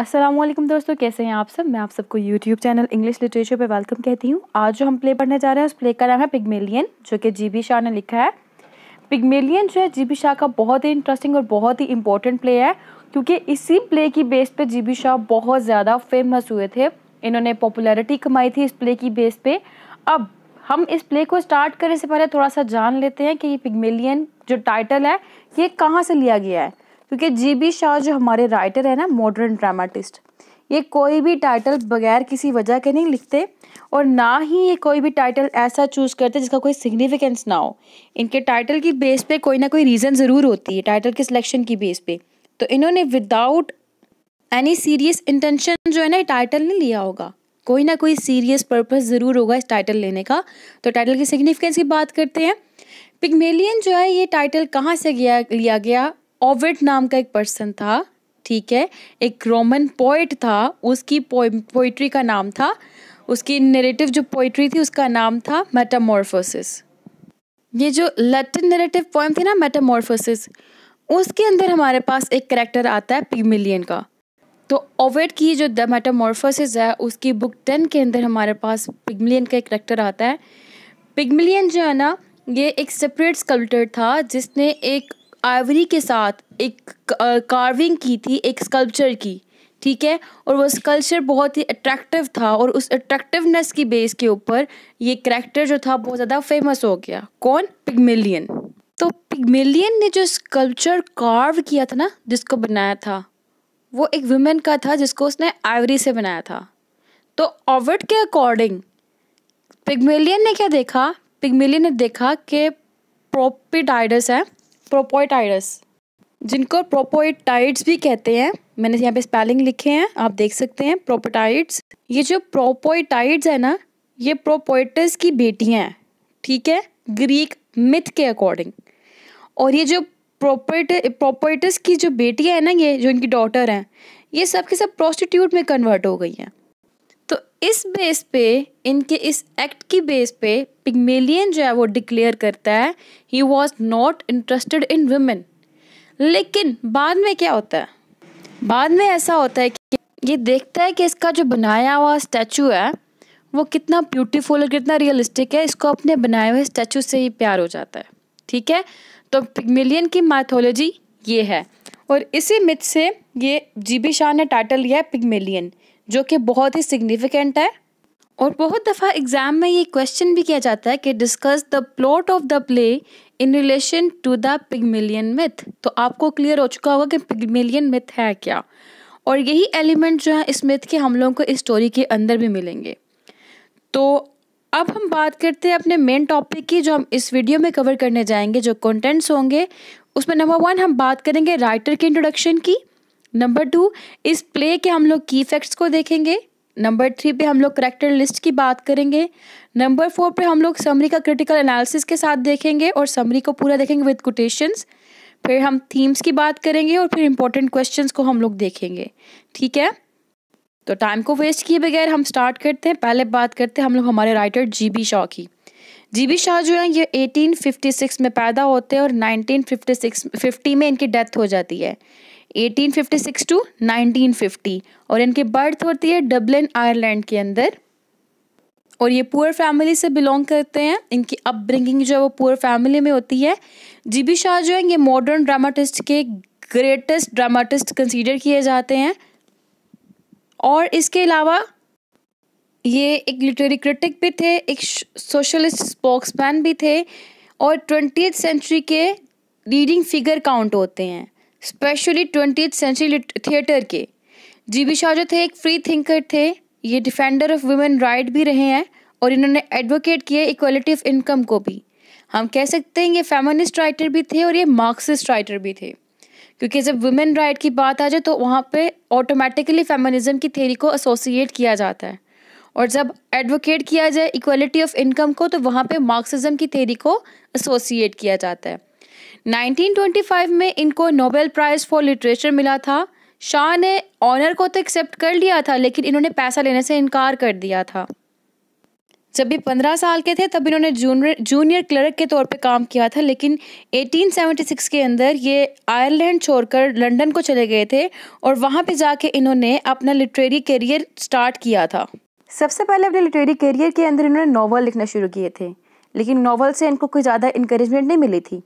असलम दोस्तों कैसे हैं आप सब मैं आप सबको यूट्यूब चैनल इंग्लिश लिटरेचर पे वेलकम कहती हूँ आज जो हम प्ले पढ़ने जा रहे हैं उस प्ले का नाम है पिगमेलियन जो कि जी बी शाह ने लिखा है पिगमेलियन जो है जी बी शाह का बहुत ही इंटरेस्टिंग और बहुत ही इंपॉर्टेंट प्ले है क्योंकि इसी प्ले की बेस पे जी बी शाह बहुत ज़्यादा फेमस हुए थे इन्होंने पॉपुलैरिटी कमाई थी इस प्ले की बेस पे अब हम इस प्ले को स्टार्ट करने से पहले थोड़ा सा जान लेते हैं कि ये पिगमेलियन जो टाइटल है ये कहाँ से लिया गया है क्योंकि जी बी शाह जो हमारे राइटर है ना मॉडर्न ड्रामाटिस्ट ये कोई भी टाइटल बगैर किसी वजह के नहीं लिखते और ना ही ये कोई भी टाइटल ऐसा चूज़ करते जिसका कोई सिग्निफिकेंस ना हो इनके टाइटल की बेस पे कोई ना कोई रीज़न ज़रूर होती है टाइटल के सिलेक्शन की बेस पे तो इन्होंने विदाउट एनी सीरियस इंटेंशन जो है ना टाइटल नहीं लिया होगा कोई ना कोई सीरियस पर्पज़ ज़रूर होगा इस टाइटल लेने का तो टाइटल की सिग्निफिकेंस की बात करते हैं पिगमेलियन जो है ये टाइटल कहाँ से गया लिया गया ओविट नाम का एक पर्सन था ठीक है एक रोमन पोइट था उसकी पोइट्री का नाम था उसकी नेरेटिव जो पोइट्री थी उसका नाम था मेटामोरफोसिस ये जो लैटिन नेरेटिव पोइम थी ना मेटामोरफोसिस उसके अंदर हमारे पास एक करेक्टर आता है पीमिलियन का तो ओवेड की जो द मेटामोरफोसिस है उसकी बुक टेन के अंदर हमारे पास पिगमिलियन का एक करेक्टर आता है पिगमिलियन जो है ना ये एक सेपरेट स्कल्प्टर था जिसने एक आइवरी के साथ एक कार्विंग की थी एक स्कल्पचर की ठीक है और वो स्कल्चर बहुत ही अट्रैक्टिव था और उस अट्रैक्टिवनेस की बेस के ऊपर ये करेक्टर जो था बहुत ज़्यादा फेमस हो गया कौन पिगमिलियन तो पिगमिलियन ने जो स्कल्पचर कार्व किया था ना जिसको बनाया था वो एक वुमेन का था जिसको उसने आइवरी से बनाया था तो ओविड के अकॉर्डिंग पिगमेलियन ने क्या देखा पिगमिलियन ने देखा कि प्रोपिडाइडस है प्रोपोइटाइडस जिनको प्रोपोइटाइड्स भी कहते हैं मैंने यहाँ पे स्पेलिंग लिखे हैं आप देख सकते हैं प्रोपोटाइड्स ये जो प्रोपोइटाइड्स है ना ये प्रोपोइटस की बेटियाँ हैं ठीक है ग्रीक मिथ के अकॉर्डिंग और ये जो प्रोपर्ट प्रोपोइटस की जो बेटियाँ हैं ना ये जो इनकी डॉटर हैं ये सब के सब प्रोस्टिट्यूट में कन्वर्ट हो गई हैं तो इस बेस पे इनके इस एक्ट की बेस पे पिगमेलियन जो है वो डिक्लेयर करता है he was not interested in women लेकिन बाद में क्या होता है बाद में ऐसा होता है कि ये देखता है कि इसका जो बनाया हुआ स्टैचू है वो कितना ब्यूटीफुल और कितना रियलिस्टिक है इसको अपने बनाए हुए स्टैचू से ही प्यार हो जाता है ठीक है तो पिगमेलियन की माथोलॉजी ये है और इसी मिथ से ये जी बी शाह ने टाइटल लिया है पिगमेलियन जो कि बहुत ही सिग्निफिकेंट है और बहुत दफ़ा एग्ज़ाम में ये क्वेश्चन भी किया जाता है कि discuss the plot of the play in relation to the Pygmalion myth तो आपको क्लियर हो चुका होगा कि पिगमिलियन मिथ है क्या और यही एलिमेंट जो है इस मिथ के हम लोगों को इस स्टोरी के अंदर भी मिलेंगे तो अब हम बात करते हैं अपने मेन टॉपिक की जो हम इस वीडियो में कवर करने जाएंगे जो कंटेंट्स होंगे उसमें नंबर वन हम बात करेंगे राइटर के इंट्रोडक्शन की नंबर टू इस प्ले के हम लोग की फैक्ट्स को देखेंगे नंबर थ्री पे हम लोग करेक्टर लिस्ट की बात करेंगे नंबर फोर पे हम लोग समरी का क्रिटिकल एनालिसिस के साथ देखेंगे और समरी को पूरा देखेंगे विद कोटेशंस फिर हम थीम्स की बात करेंगे और फिर इम्पोर्टेंट क्वेश्चन को हम लोग देखेंगे ठीक है तो टाइम को वेस्ट किए बगैर हम स्टार्ट करते हैं पहले बात करते हैं हम लोग हमारे राइटर जी बी शाह की जी बी शाह जो है ये 1856 में पैदा होते हैं और 1956 50 में इनकी डेथ हो जाती है 1856 टू 1950 और इनकी बर्थ होती है डबलिन आयरलैंड के अंदर और ये पुअर फैमिली से बिलोंग करते हैं इनकी अपब्रिंगिंग जो है वो पुअर फैमिली में होती है जी बी शाह जो है ये मॉडर्न ड्रामाटिस्ट के ग्रेटेस्ट ड्रामाटिस्ट कंसीडर किए जाते हैं और इसके अलावा ये एक लिटरेरी क्रिटिक भी थे एक सोशलिस्ट स्पोक्समैन भी थे और ट्वेंटी सेंचुरी के लीडिंग फिगर काउंट होते हैं स्पेशली ट्वेंटी सेंचुरी थिएटर के जी बी शाह जो थे एक फ्री थिंकर थे ये डिफेंडर ऑफ वुमेन राइट भी रहे हैं और इन्होंने एडवोकेट किए इक्वलिटी ऑफ इनकम को भी हम कह सकते हैं ये फेमनिस्ट राइटर भी थे और ये मार्क्सिस्ट राइटर भी थे क्योंकि जब वुमेन राइट की बात आ जाए तो वहाँ पे ऑटोमेटिकली फेमनिज़म की थेरी को एसोसिएट किया जाता है और जब एडवोकेट किया जाए इक्वलिटी ऑफ इनकम को तो वहाँ पे मार्क्सिज्म की थेरी को एसोसिएट किया जाता है 1925 में इनको नोबेल प्राइज़ फॉर लिटरेचर मिला था शाह ने ऑनर को तो एक्सेप्ट कर लिया था लेकिन इन्होंने पैसा लेने से इनकार कर दिया था जब भी पंद्रह साल के थे तब इन्होंने जूनियर जूनियर क्लर्क के तौर पे काम किया था लेकिन 1876 के अंदर ये आयरलैंड छोड़कर लंदन को चले गए थे और वहाँ पे जाके इन्होंने अपना लिटरेरी करियर स्टार्ट किया था सबसे पहले अपने लिटरेरी करियर के अंदर इन्होंने नावल लिखना शुरू किए थे लेकिन नावल से इनको कोई ज़्यादा इंकरेजमेंट नहीं मिली थी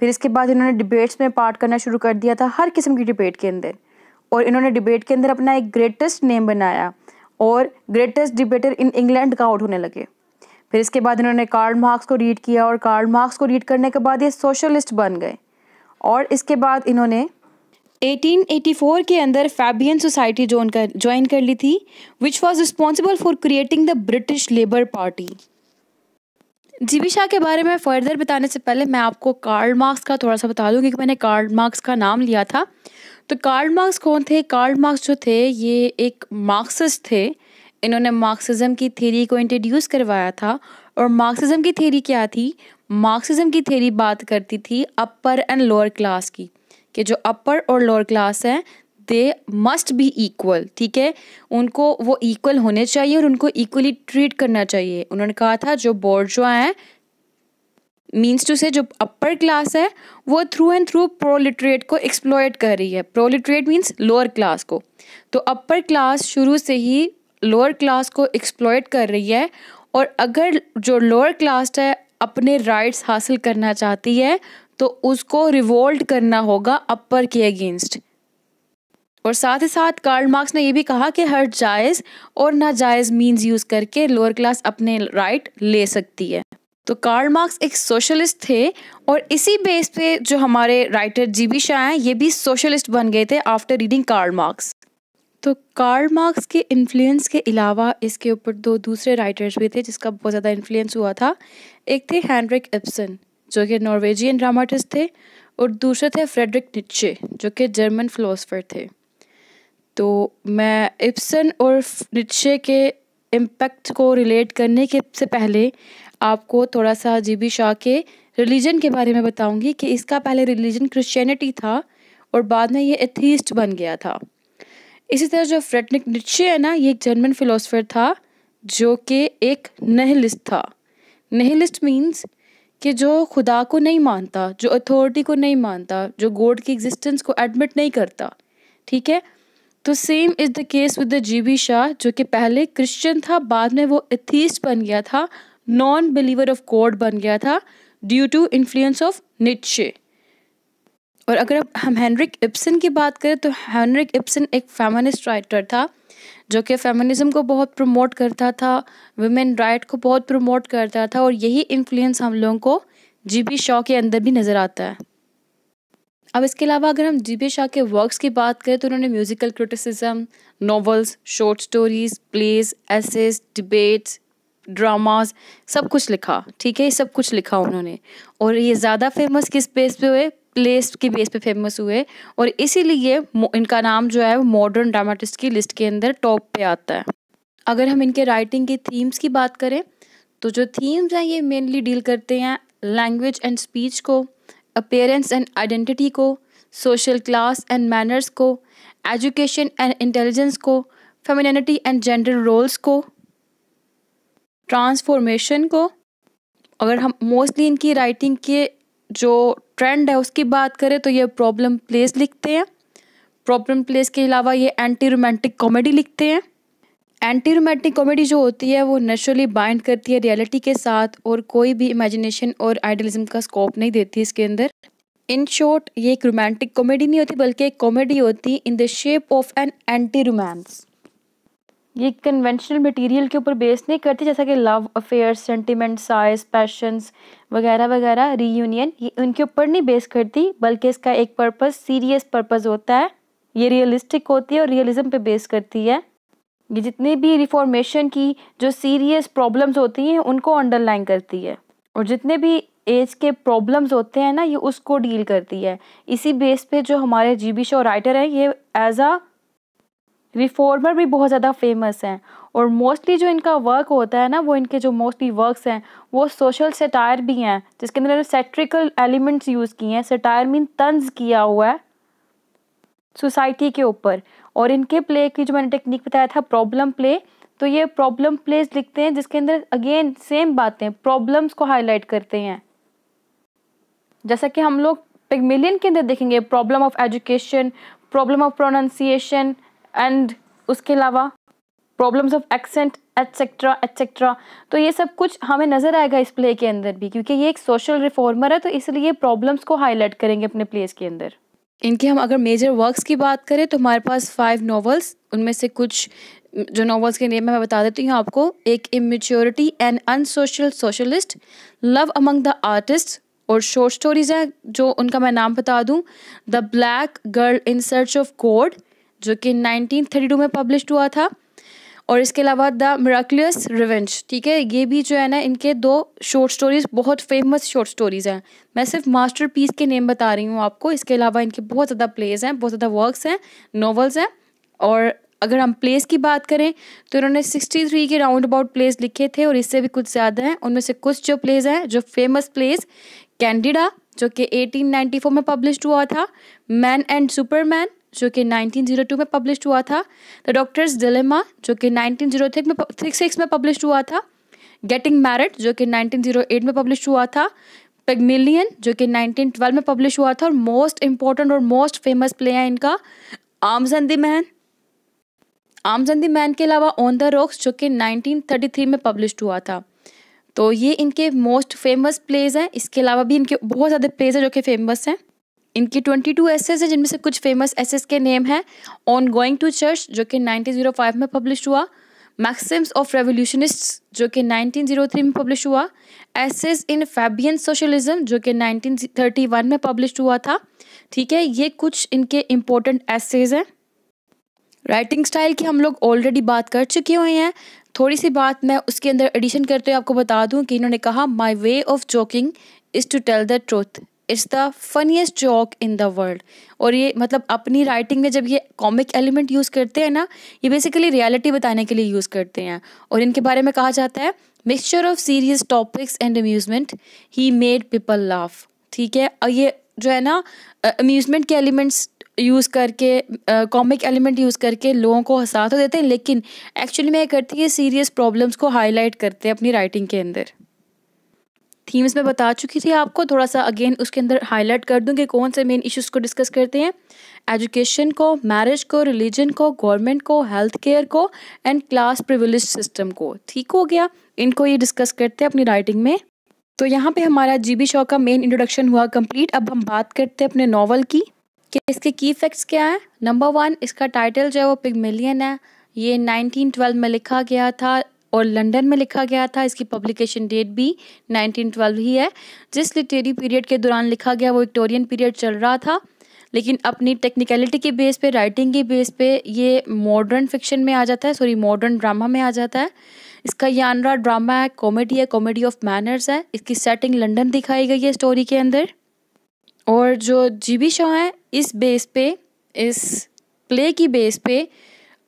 फिर इसके बाद इन्होंने डिबेट्स में पार्ट करना शुरू कर दिया था हर किस्म की डिबेट के अंदर और इन्होंने डिबेट के अंदर अपना एक ग्रेटेस्ट नेम बनाया और ग्रेटेस्ट डिबेटर इन इंग्लैंड का आउट होने लगे फिर इसके बाद इन्होंने कार्ल मार्क्स को रीड किया और कार्ल मार्क्स को रीड करने के बाद ये सोशलिस्ट बन गए और इसके बाद इन्होंने 1884 के अंदर फैबियन सोसाइटी ज्वाइन कर ज्वाइन कर ली थी which was responsible for creating the British Labour Party G B Shaw के बारे में फ़र्दर बताने से पहले मैं आपको कार्ल मार्क्स का थोड़ा सा बता दूँ क्योंकि मैंने कार्ल मार्क्स का नाम लिया था तो कार्ल मार्क्स कौन थे कार्ल मार्क्स जो थे ये एक मार्क्सिस्ट थे इन्होंने मार्क्सिज्म की थेरी को इंट्रोड्यूस करवाया था और मार्क्सिज्म की थेरी क्या थी मार्क्सिज्म की थेरी बात करती थी अपर एंड लोअर क्लास की कि जो अपर और लोअर क्लास है दे मस्ट बी इक्वल ठीक है उनको वो इक्वल होने चाहिए और उनको इक्वली ट्रीट करना चाहिए उन्होंने कहा था जो बोर्जवा है मीन्स टू से जो अपर क्लास है वो थ्रू एंड थ्रू प्रोलिट्रेट को एक्सप्लोयट कर रही है प्रोलिट्रेट मीन्स लोअर क्लास को तो अपर क्लास शुरू से ही लोअर क्लास को एक्सप्लोयट कर रही है और अगर जो लोअर क्लास है अपने राइट्स हासिल करना चाहती है तो उसको रिवोल्ट करना होगा अपर के अगेंस्ट और साथ ही साथ कार्ल मार्क्स ने यह भी कहा कि हर जायज़ और नाजायज़ मीन्स यूज़ करके लोअर क्लास अपने राइट ले सकती है तो कार्ल मार्क्स एक सोशलिस्ट थे और इसी बेस पे जो हमारे राइटर जी बी शाह हैं ये भी सोशलिस्ट बन गए थे आफ्टर रीडिंग कार्ल मार्क्स तो कार्ल मार्क्स के इन्फ्लुएंस के अलावा इसके ऊपर दो दूसरे राइटर्स भी थे जिसका बहुत ज़्यादा इन्फ्लुएंस हुआ था एक थे हैंड्रिक एप्सन जो कि नॉर्वेजियन ड्रामाटिस्ट थे और दूसरे थे फ्रेडरिक निच्चे जो कि जर्मन फिलोसफर थे तो मैं इप्सन और निट्शे के इम्पैक्ट को रिलेट करने के से पहले आपको थोड़ा सा जी बी शाह के रिलीजन के बारे में बताऊंगी कि इसका पहले रिलीजन क्रिश्चियनिटी था और बाद में ये एथीस्ट बन गया था इसी तरह जो फ्रेडनिक निट्शे है ना ये एक जर्मन फिलोसफर था जो कि एक नहलिस्ट था नहलिस्ट मीन्स कि जो खुदा को नहीं मानता जो अथॉरिटी को नहीं मानता जो गॉड की एग्जिस्टेंस को एडमिट नहीं करता ठीक है तो same is the case with the G B Shaw जो कि पहले क्रिश्चियन था बाद में वो एथीस्ट बन गया था नॉन बिलीवर ऑफ गॉड बन गया था ड्यू टू इन्फ्लुएंस ऑफ निचे और अगर हम हेनरिक इप्सन की बात करें तो हेनरिक इप्सन एक फेमनिस्ट राइटर था जो कि फेमनिज़म को बहुत प्रमोट करता था वुमेन राइट को बहुत प्रमोट करता था और यही इन्फ्लुएंस हम लोगों को जी बी शाह के अंदर भी नज़र आता है अब इसके अलावा अगर हम दिव्य शाह के वर्क्स की बात करें तो उन्होंने musical criticism novels short stories plays essays debates dramas सब कुछ लिखा ठीक है सब कुछ लिखा उन्होंने और ये ज़्यादा फेमस किस बेस पे हुए प्लेस की बेस पे फेमस हुए और इसीलिए इनका नाम जो है वो मॉडर्न ड्रामाटिस्ट की लिस्ट के अंदर टॉप पे आता है अगर हम इनके राइटिंग की थीम्स की बात करें तो जो थीम्स हैं ये मेनली डील करते हैं लैंग्वेज एंड स्पीच को अपेयरेंस एंड आइडेंटिटी को सोशल क्लास एंड मैनर्स को एजुकेशन एंड इंटेलिजेंस को फेमिनिटी एंड जेंडर रोल्स को ट्रांसफॉर्मेशन को अगर हम मोस्टली इनकी राइटिंग के जो ट्रेंड है उसकी बात करें तो ये प्रॉब्लम प्लेस लिखते हैं प्रॉब्लम प्लेस के अलावा ये एंटी रोमांटिक कॉमेडी लिखते हैं एंटी रोमेटिक कॉमेडी जो होती है वो नेचुरली बाइंड करती है रियलिटी के साथ और कोई भी इमेजिनेशन और आइडियलिज्म का स्कोप नहीं देती इसके अंदर इन शॉर्ट ये एक रोमांटिक कॉमेडी नहीं होती बल्कि एक कॉमेडी होती in the shape of an anti romance ये कन्वेंशनल मटेरियल के ऊपर बेस नहीं करती जैसा कि love affairs sentiment size passions वगैरह वगैरह रीयूनियन ये उनके ऊपर नहीं बेस करती बल्कि इसका एक पर्पस सीरियस पर्पस होता है ये रियलिस्टिक होती है और रियलिज्म पे बेस करती है ये जितने भी रिफॉर्मेशन की जो सीरियस प्रॉब्लम्स होती हैं उनको अंडरलाइन करती है और जितने भी एज के प्रॉब्लम्स होते हैं ना ये उसको डील करती है इसी बेस पे जो हमारे जी बी शो राइटर हैं ये एज आ रिफॉर्मर भी बहुत ज़्यादा फेमस हैं और मोस्टली जो इनका वर्क होता है ना वो इनके जो मोस्टली वर्क्स हैं वो सोशल सेटायर भी हैं जिसके अंदर सेट्रिकल एलिमेंट्स यूज़ किए हैं सेटायर मीन तंज किया हुआ है सोसाइटी के ऊपर और इनके प्ले की जो मैंने टेक्निक बताया था प्रॉब्लम प्ले तो ये प्रॉब्लम प्लेस लिखते हैं जिसके अंदर अगेन सेम बातें प्रॉब्लम्स को हाईलाइट करते हैं जैसा कि हम लोग पिगमिलियन के अंदर देखेंगे problem of education problem of pronunciation and उसके अलावा problems of accent etcetera etcetera तो ये सब कुछ हमें नज़र आएगा इस प्ले के अंदर भी क्योंकि ये एक सोशल रिफॉर्मर है तो इसलिए प्रॉब्लम्स को हाईलाइट करेंगे अपने प्लेस के अंदर इनके हम अगर मेजर वर्क्स की बात करें तो हमारे पास फाइव नॉवल्स उनमें से कुछ जो नॉवल्स के नेम है मैं बता देती हूँ आपको एक immaturity and unsocial socialist love among the artist और शॉर्ट स्टोरीज़ हैं जो उनका मैं नाम बता दूँ the black girl in search of God जो कि 1932 में पब्लिश हुआ था और इसके अलावा द मराकुलस रिवेंज ठीक है ये भी जो है ना इनके दो शॉर्ट स्टोरीज़ बहुत फेमस शॉर्ट स्टोरीज़ हैं मैं सिर्फ मास्टर पीस के नेम बता रही हूँ आपको इसके अलावा इनके बहुत ज़्यादा प्लेज हैं बहुत ज़्यादा वर्कस हैं नॉवल्स हैं और अगर हम प्लेस की बात करें तो इन्होंने सिक्सटी थ्री के राउंड अबाउट प्लेस लिखे थे और इससे भी कुछ ज़्यादा हैं उनमें से कुछ जो प्लेस हैं जो फेमस प्लेस कैंडिडा जो कि 1894 में पब्लिश हुआ था मैन एंड सुपरमैन जो कि 1902 में पब्लिश हुआ था द डॉक्टर्स डिलेमा जो कि 1906 में पब्लिश हुआ था गेटिंग मैरिड जो कि 1908 में पब्लिश हुआ था पिगमिलियन जो कि 1912 में पब्लिश हुआ था और मोस्ट इम्पॉर्टेंट और मोस्ट फेमस प्ले है इनका arms and the man arms and the man के अलावा ऑन द रॉक्स जो कि 1933 में पब्लिश हुआ था तो ये इनके मोस्ट फेमस प्लेज हैं इसके अलावा भी इनके बहुत ज़्यादा प्लेज हैं जो कि फेमस हैं इनके 22 एसेज हैं जिनमें से कुछ फेमस एसेस के नेम हैं ऑन गोइंग टू चर्च जो कि 1905 में पब्लिश हुआ मैक्सिम्स ऑफ रेवोल्यूशनिस्ट जो कि 1903 में पब्लिश हुआ एसेज इन फैबियन सोशलिज्म जो कि 1931 में पब्लिश हुआ था ठीक है ये कुछ इनके इम्पोर्टेंट एसेज हैं राइटिंग स्टाइल की हम लोग ऑलरेडी बात कर चुके हुए हैं थोड़ी सी बात मैं उसके अंदर एडिशन करते हुए आपको बता दूं कि इन्होंने कहा my way of joking is to tell the truth is the funniest joke in the world और ये मतलब अपनी राइटिंग में जब ये कॉमिक एलिमेंट यूज़ करते हैं ना ये बेसिकली रियलिटी बताने के लिए यूज़ करते हैं और इनके बारे में कहा जाता है mixture of serious topics and amusement he made people laugh ठीक है और ये जो है ना अम्यूज़मेंट के एलिमेंट्स यूज़ करके कॉमिक एलिमेंट यूज़ करके लोगों को हंसा तो देते हैं लेकिन एक्चुअली में ये करती है सीरियस प्रॉब्लम्स को हाईलाइट करते हैं अपनी राइटिंग के अंदर थीम्स में बता चुकी थी आपको थोड़ा सा अगेन उसके अंदर हाईलाइट कर दूँ कि कौन से मेन इश्यूज़ को डिस्कस करते हैं एजुकेशन को मैरिज को रिलीजन को गवर्नमेंट को हेल्थ केयर को एंड क्लास प्रिविलेज सिस्टम को ठीक हो गया इनको ये डिस्कस करते हैं अपनी राइटिंग में तो यहाँ पे हमारा जी बी शॉ का मेन इंट्रोडक्शन हुआ कंप्लीट अब हम बात करते हैं अपने नॉवल की कि इसके की फैक्ट्स क्या हैं नंबर वन इसका टाइटल जो है वो मिलियन है ये 1912 में लिखा गया था और लंदन में लिखा गया था इसकी पब्लिकेशन डेट भी 1912 ही है जिस लिटरेरी पीरियड के दौरान लिखा गया वो विक्टोरियन पीरियड चल रहा था लेकिन अपनी टेक्निकलिटी के बेस पे राइटिंग के बेस पे ये मॉडर्न फिक्शन में आ जाता है सॉरी मॉडर्न ड्रामा में आ जाता है इसका यानरा ड्रामा है कॉमेडी है कॉमेडी ऑफ मैनर्स है इसकी सेटिंग लंदन दिखाई गई है स्टोरी के अंदर और जो जी बी शो है इस बेस पे इस प्ले की बेस पे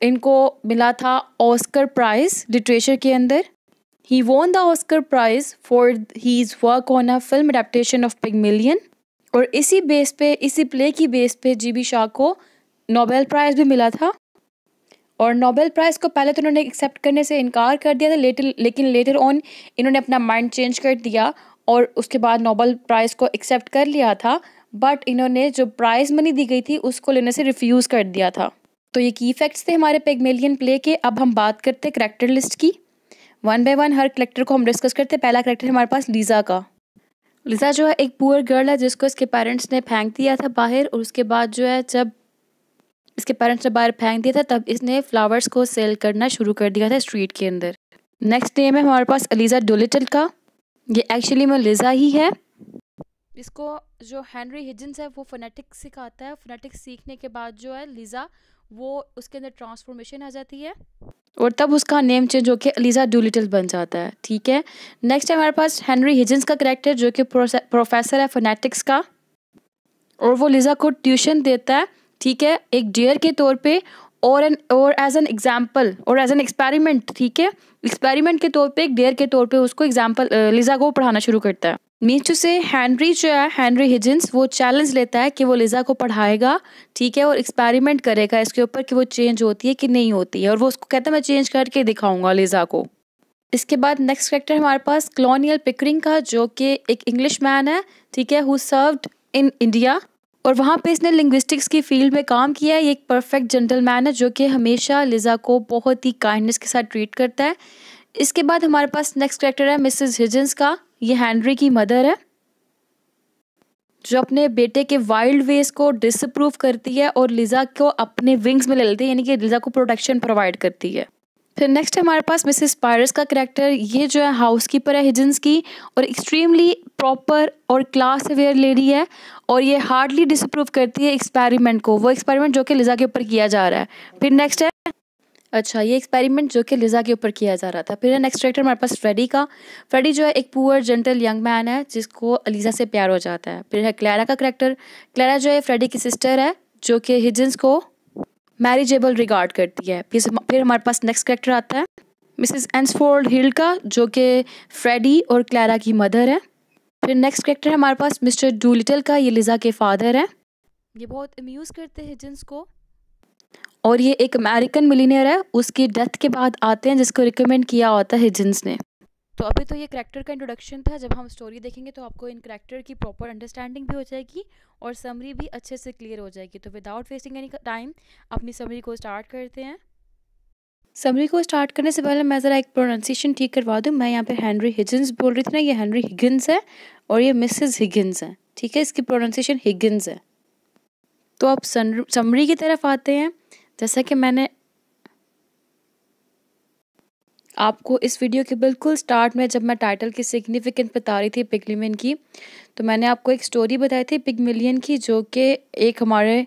इनको मिला था ऑस्कर प्राइज लिटरेचर के अंदर ही won the Oscar prize for his work on a film adaptation of Pygmalion और इसी बेस पे इसी प्ले की बेस पे जी बी शाह को नोबेल प्राइज़ भी मिला था और नोबेल प्राइज़ को पहले तो उन्होंने एक्सेप्ट करने से इनकार कर दिया था लेटर लेकिन लेटर ऑन इन्होंने अपना माइंड चेंज कर दिया और उसके बाद नोबेल प्राइज़ को एक्सेप्ट कर लिया था बट इन्होंने जो प्राइज़ मनी दी गई थी उसको लेने से रिफ्यूज़ कर दिया था तो ये की इफेक्ट्स थे हमारे पेगमेलियन प्ले के अब हम बात करते हैं करेक्टर लिस्ट की वन बाय वन हर करेक्टर को हम डिस्कस करते हैं पहला करेक्टर हमारे पास लीज़ा का लीजा जो है एक पुअर गर्ल है जिसको इसके पेरेंट्स ने फेंक दिया था बाहर और उसके बाद जो है जब इसके पेरेंट्स ने बाहर फेंक दिया था तब इसने फ्लावर्स को सेल करना शुरू कर दिया था स्ट्रीट के अंदर नेक्स्ट नेम है हमारे पास अलीज़ा डोलिटल का ये एक्चुअली में लीजा ही है इसको जो हेनरी हिजन्स है वो फोनेटिक्स सिखाता है फोनेटिक्स सीखने के बाद जो है लीजा वो उसके अंदर ट्रांसफॉर्मेशन आ जाती है और तब उसका नेम चेंज होकर अलीज़ा डूलिटल बन जाता है ठीक है नेक्स्ट है हमारे पास हेनरी हिजन्स का करेक्टर जो कि प्रोफेसर है फोनेटिक्स का और वो लिज़ा को ट्यूशन देता है ठीक है एक डियर के तौर पे और एन और एज एन एग्जाम्पल और एज एन एक्सपेरिमेंट ठीक है एक्सपेरिमेंट के तौर पे एक डेयर के तौर पे उसको एग्जाम्पल लिज़ा को पढ़ाना शुरू करता है मीचू से हैंनरी जो है हैंनरी हिजिन्स वो चैलेंज लेता है कि वो लिज़ा को पढ़ाएगा ठीक है और एक्सपेरिमेंट करेगा इसके ऊपर कि वो चेंज होती है कि नहीं होती है और वो उसको कहता है मैं चेंज करके दिखाऊंगा लिज़ा को इसके बाद नेक्स्ट करेक्टर हमारे पास क्लोनियल पिकरिंग का जो कि एक इंग्लिश मैन है ठीक है हु सर्व्ड इन इंडिया और वहाँ पे इसने लिंग्विस्टिक्स की फील्ड में काम किया है ये एक परफेक्ट जेंटलमैन है जो कि हमेशा लिज़ा को बहुत ही काइंडनेस के साथ ट्रीट करता है इसके बाद हमारे पास नेक्स्ट करेक्टर है मिसिज़ हिजन्स का ये हैंनरी की मदर है जो अपने बेटे के वाइल्ड वेज को डिसअप्रूव करती है और लिजा को अपने विंग्स में ले लेती है यानी कि लिजा को प्रोटेक्शन प्रोवाइड करती है फिर नेक्स्ट हमारे पास मिसेस पायरस का करेक्टर ये जो है हाउस कीपर है हिजन्स की और एक्सट्रीमली प्रॉपर और क्लास अवेयर लेडी है और ये हार्डली डिसअप्रूव करती है एक्सपेरिमेंट को वो एक्सपेरिमेंट जो कि लिजा के ऊपर किया जा रहा है फिर नेक्स्ट है अच्छा ये एक्सपेरिमेंट जो कि लिजा के ऊपर किया जा रहा था फिर नेक्स्ट करेक्टर हमारे पास फ्रेडी का फ्रेडी जो है एक पुअर जेंटल यंग मैन है जिसको अलीजा से प्यार हो जाता है फिर है क्लैरा का करेक्टर क्लैरा जो है फ्रेडी की सिस्टर है जो कि हिजन्स को मैरिजेबल रिगार्ड करती है फिर फिर हमारे पास नेक्स्ट करेक्टर आता है मिसिस एंसफोर्ड हिल का जो कि फ्रेडी और क्लैरा की मदर है फिर नेक्स्ट करेक्टर है हमारे पास मिस्टर डूलिटल का ये लिजा के फादर है ये बहुत अम्यूज़ करते हैं हिजन्स को और ये एक अमेरिकन मिलीनियर है उसकी डेथ के बाद आते हैं जिसको रिकमेंड किया होता है हिजन्स ने तो अभी तो ये करेक्टर का इंट्रोडक्शन था जब हम स्टोरी देखेंगे तो आपको इन करेक्टर की प्रॉपर अंडरस्टैंडिंग भी हो जाएगी और समरी भी अच्छे से क्लियर हो जाएगी तो विदाउट वेस्टिंग एनी टाइम अपनी समरी को स्टार्ट करते हैं समरी को स्टार्ट करने से पहले मैं ज़रा एक प्रोनाउंसिएशन ठीक करवा दूँ मैं यहाँ पे हेनरी हिगिन्स बोल रही थी ना ये हेनरी हिगिन्स है और ये मिसेस हिगिन्स है ठीक है इसकी प्रोनाउंसिएशन हिगिन्स है तो आप समरी की तरफ आते हैं जैसा कि मैंने आपको इस वीडियो के बिल्कुल स्टार्ट में जब मैं टाइटल की सिग्निफिकेंट बता रही थी पिगमिलियन की तो मैंने आपको एक स्टोरी बताई थी पिगमिलियन की जो कि एक हमारे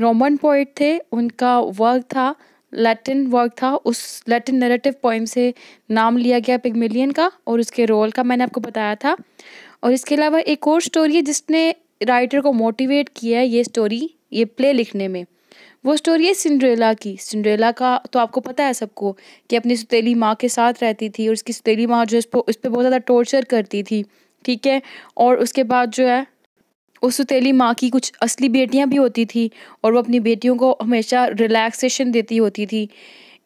रोमन पोइट थे उनका वर्क था लैटिन वर्क था उस लैटिन नरेटिव पोइम से नाम लिया गया पिगमिलियन का और उसके रोल का मैंने आपको बताया था और इसके अलावा एक और स्टोरी है जिसने राइटर को मोटिवेट किया है ये स्टोरी ये प्ले लिखने में वो स्टोरी है सिंड्रेला की सिंड्रेला का तो आपको पता है सबको कि अपनी सुतीली माँ के साथ रहती थी और उसकी सुतीली माँ जो है उस पर बहुत ज़्यादा टॉर्चर करती थी ठीक है और उसके बाद जो है उस सुतीली माँ की कुछ असली बेटियाँ भी होती थी और वो अपनी बेटियों को हमेशा रिलैक्सेशन देती होती थी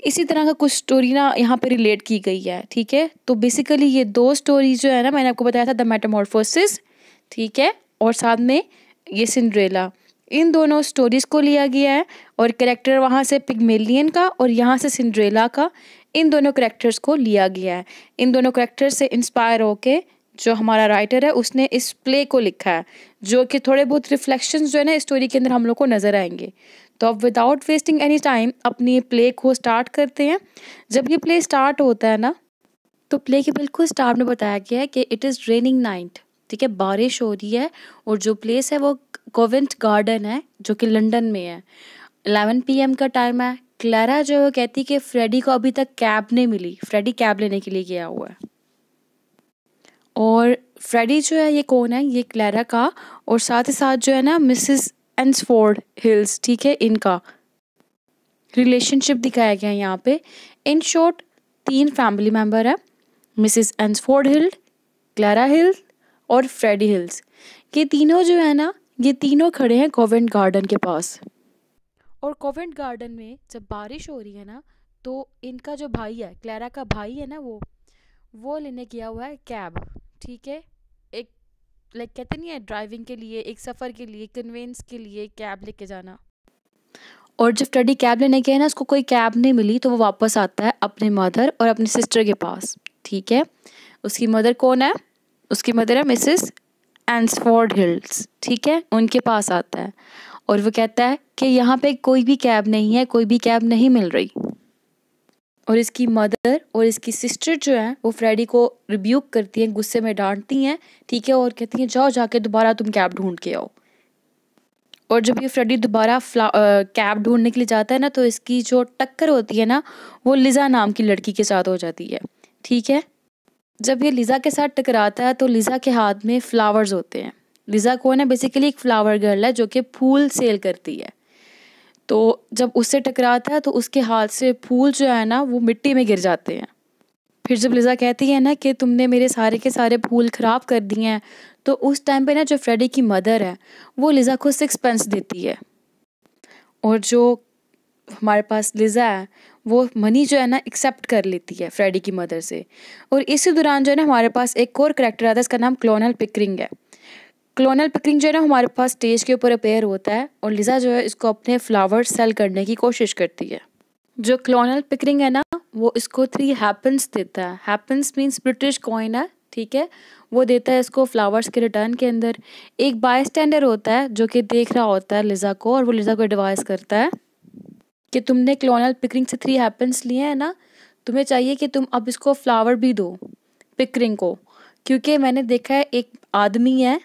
इसी तरह का कुछ स्टोरी ना यहाँ पे रिलेट की गई है ठीक है तो बेसिकली ये दो स्टोरी जो है ना मैंने आपको बताया था द मेटामॉर्फोसिस ठीक है और साथ में ये सिंड्रेला इन दोनों स्टोरीज को लिया गया है और करेक्टर वहाँ से पिगमेलियन का और यहाँ से सिंड्रेला का इन दोनों करेक्टर्स को लिया गया है इन दोनों करेक्टर से इंस्पायर होके जो हमारा राइटर है उसने इस प्ले को लिखा है जो कि थोड़े बहुत रिफ्लेक्शन जो है ना स्टोरी के अंदर हम लोग को नज़र आएंगे तो अब विदाउट वेस्टिंग एनी टाइम अपनी प्ले को स्टार्ट करते हैं जब ये प्ले स्टार्ट होता है ना तो प्ले के बिल्कुल स्टार्ट में बताया गया है कि इट इज़ रेनिंग नाइट ठीक है बारिश हो रही है और जो प्लेस है वो कोवेंट गार्डन है जो कि लंदन में है एलेवन पी का टाइम है क्लारा जो है कहती कि फ्रेडी को अभी तक कैब नहीं मिली फ्रेडी कैब लेने के लिए गया हुआ है और फ्रेडी जो है ये कौन है ये क्लारा का और साथ ही साथ जो है ना मिसिस एंसफोर्ड हिल्स ठीक है इनका रिलेशनशिप दिखाया गया है यहाँ पे इन शॉर्ट तीन फैमिली मेम्बर है Mrs Eynsford Hill Clara Hills और फ्रेडी हिल्स ये तीनों जो है ना ये तीनों खड़े हैं कोवेंट गार्डन के पास और कोवेंट गार्डन में जब बारिश हो रही है ना तो इनका जो भाई है क्लैरा का भाई है ना वो वो लेने गया हुआ है कैब ठीक है एक लाइक कहते नहीं है ड्राइविंग के लिए एक सफ़र के लिए कन्वेंस के लिए कैब लेके जाना और जब टडी कैब लेने गया ना उसको कोई कैब नहीं मिली तो वो वापस आता है अपने मदर और अपने सिस्टर के पास ठीक है उसकी मदर कौन है उसकी मदर है मिसेस एंसफोर्ड हिल्स ठीक है उनके पास आता है और वो कहता है कि यहाँ पे कोई भी कैब नहीं है कोई भी कैब नहीं मिल रही और इसकी मदर और इसकी सिस्टर जो है वो फ्रेडी को रिब्यूक करती हैं गुस्से में डांटती हैं ठीक है और कहती हैं जाओ जाके दोबारा तुम कैब ढूंढ के आओ और जब ये फ्रेडी दोबारा कैब ढूंढने के लिए जाता है ना तो इसकी जो टक्कर होती है ना वो लिज़ा नाम की लड़की के साथ हो जाती है ठीक है जब ये लिज़ा के साथ टकराता है तो लिज़ा के हाथ में फ्लावर्स होते हैं लिज़ा कौन है बेसिकली एक फ्लावर गर्ल है जो कि फूल सेल करती है तो जब उससे टकराता है तो उसके हाथ से फूल जो है ना वो मिट्टी में गिर जाते हैं फिर जब लिज़ा कहती है ना कि तुमने मेरे सारे के सारे फूल ख़राब कर दिए हैं तो उस टाइम पे ना जो फ्रेडी की मदर है वो लिज़ा को सिक्स पेंस देती है और जो हमारे पास लिज़ा है वो मनी जो है ना एक्सेप्ट कर लेती है फ्रेडी की मदर से और इसी दौरान जो है ना हमारे पास एक और करेक्टर आता है इसका नाम क्लोनल पिकरिंग है क्लोनल पिकरिंग जो है ना हमारे पास स्टेज के ऊपर अपेयर होता है और लिजा जो है इसको अपने फ्लावर सेल करने की कोशिश करती है जो क्लोनल पिकरिंग है ना वो इसको थ्री हैपन्स देता है हैपन्स मीन्स ब्रिटिश कॉइन है ठीक है वो देता है इसको फ्लावर्स के रिटर्न के अंदर एक बाय स्टैंडर होता है जो कि देख रहा होता है लिजा को और वो लिजा को एडवाइस करता है कि तुमने क्लोनल पिकरिंग से थ्री हैपन्स लिए हैं ना तुम्हें चाहिए कि तुम अब इसको फ्लावर भी दो पिकरिंग को क्योंकि मैंने देखा है एक आदमी है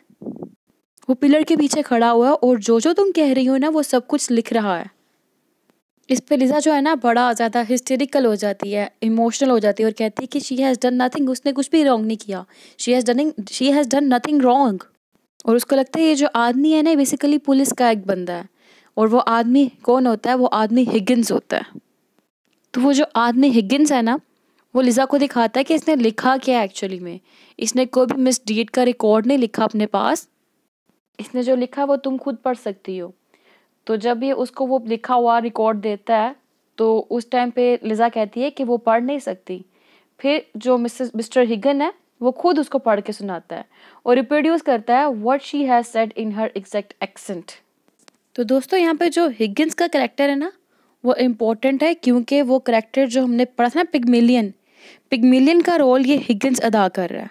वो पिलर के पीछे खड़ा हुआ है और जो जो तुम कह रही हो ना वो सब कुछ लिख रहा है इस पर लिजा जो है ना बड़ा ज़्यादा हिस्टेरिकल हो जाती है इमोशनल हो जाती है और कहती है कि शी हैज़ डन नथिंग उसने कुछ भी रॉन्ग नहीं किया she has dunning she has done nothing wrong और उसको लगता है ये जो आदमी है ना बेसिकली पुलिस का एक बंदा है और वो आदमी कौन होता है वो आदमी हिगिन्स होता है तो वो जो आदमी हिगिन्स है ना वो लिज़ा को दिखाता है कि इसने लिखा क्या है एक्चुअली में इसने कोई भी मिस डीड का रिकॉर्ड नहीं लिखा अपने पास इसने जो लिखा वो तुम खुद पढ़ सकती हो तो जब ये उसको वो लिखा हुआ रिकॉर्ड देता है तो उस टाइम पे लिज़ा कहती है कि वो पढ़ नहीं सकती फिर जो मिसेस मिस्टर हिगन है वो खुद उसको पढ़ के सुनाता है और रिप्रोड्यूस करता है what she has said in her exact accent तो दोस्तों यहाँ पे जो हिगिन्स का करेक्टर है ना वो इम्पोर्टेंट है क्योंकि वो करेक्टर जो हमने पढ़ा था ना पिगमिलियन पिगमिलियन का रोल ये हिगिन्स अदा कर रहा है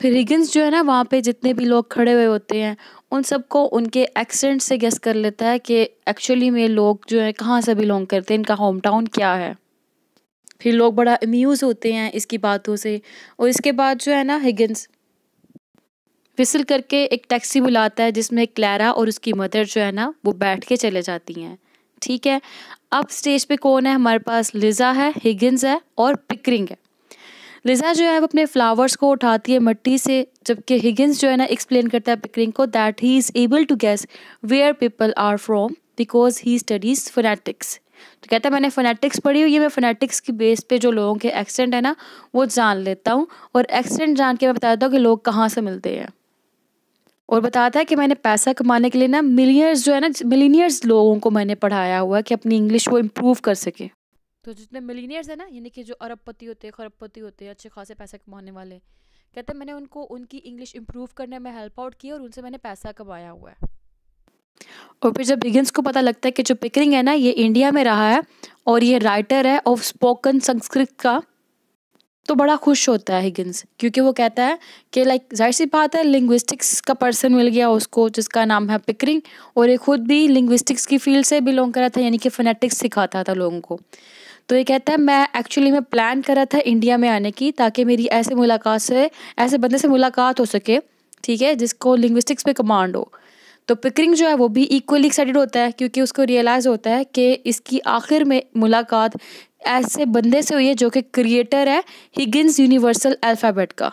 फिर हिगिन्स जो है ना वहाँ पे जितने भी लोग खड़े हुए होते हैं उन सबको उनके एक्सेंट से गेस कर लेता है कि एक्चुअली में लोग जो है कहाँ से बिलोंग करते हैं इनका होम टाउन क्या है फिर लोग बड़ा अम्यूज़ होते हैं इसकी बातों से और इसके बाद जो है ना हिगिन्स फिसल करके एक टैक्सी बुलाता है जिसमें क्लैरा और उसकी मदर जो है ना वो बैठ के चले जाती हैं ठीक है अब स्टेज पे कौन है हमारे पास लिज़ा है हिगिन्स है और पिकरिंग है लिज़ा जो है वो अपने फ्लावर्स को उठाती है मट्टी से जबकि हिगिन्स जो है ना एक्सप्लेन करता है पिकरिंग को that he is able to guess where people are from because he studies phonetics तो कहता है मैंने फोनेटिक्स पढ़ी हुई है मैं फोनेटिक्स की बेस पे जो लोगों के एक्सेंट है ना वो जान लेता हूँ और एक्सेंट जान के मैं बता देता हूँ कि लोग कहाँ से मिलते हैं और बताता है कि मैंने पैसा कमाने के लिए ना मिलियर्स जो है ना मिलीनियर्स लोगों को मैंने पढ़ाया हुआ है कि अपनी इंग्लिश को इम्प्रूव कर सके तो जितने मिलीनियर्स हैं ना यानी कि जो अरबपति होते हैं खरबपति होते हैं अच्छे खासे पैसा कमाने वाले कहते हैं मैंने उनको उनकी इंग्लिश इम्प्रूव करने में हेल्प आउट की और उनसे मैंने पैसा कमाया हुआ है और फिर जब बिगिंस को पता लगता है कि जो पिकरिंग है ना ये इंडिया में रहा है और ये राइटर है ऑफ स्पोकन संस्कृत का तो बड़ा खुश होता है हिगिन्स क्योंकि वो कहता है कि लाइक जाहिर सी बात है लिंग्विस्टिक्स का पर्सन मिल गया उसको जिसका नाम है पिकरिंग और ये खुद भी लिंग्विस्टिक्स की फील्ड से बिलोंग करा था यानी कि फोनेटिक्स सिखाता था लोगों को तो ये कहता है मैं एक्चुअली मैं प्लान कर रहा था इंडिया में आने की ताकि मेरी ऐसे मुलाकात से ऐसे बंदे से मुलाकात हो सके ठीक है जिसको लिंग्विस्टिक्स पे कमांड हो तो पिकरिंग जो है वो भी इक्वली एक्साइटेड होता है क्योंकि उसको रियलाइज़ होता है कि इसकी आखिर में मुलाकात ऐसे बंदे से हुई है जो कि क्रिएटर है हिगिन्स यूनिवर्सल अल्फ़ाबेट का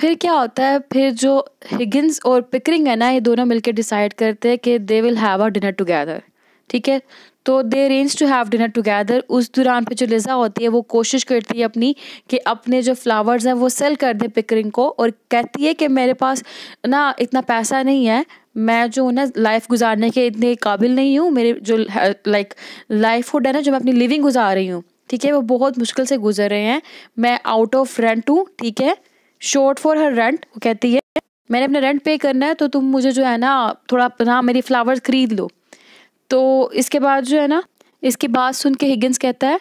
फिर क्या होता है फिर जो हिगिन्स और पिकरिंग है ना ये दोनों मिलकर डिसाइड करते हैं कि they will have a dinner together ठीक है तो they arrange to have dinner together उस दौरान पे जो लिजा होती है वो कोशिश करती है अपनी कि अपने जो फ्लावर्स हैं वो सेल कर दे पिकरिंग को और कहती है कि मेरे पास ना इतना पैसा नहीं है मैं जो ना लाइफ गुजारने के इतने काबिल नहीं हूँ मेरे जो लाइक लाइफ हुड है ना जो मैं अपनी लिविंग गुजार रही हूँ ठीक है वो बहुत मुश्किल से गुजर रहे हैं मैं आउट ऑफ रेंट हूँ ठीक है शॉर्ट फॉर हर रेंट वो कहती है मैंने अपने रेंट पे करना है तो तुम मुझे जो है ना थोड़ा ना मेरी फ्लावर्स खरीद लो तो इसके बाद जो है ना इसकी बात सुन के हिगिन्स कहता है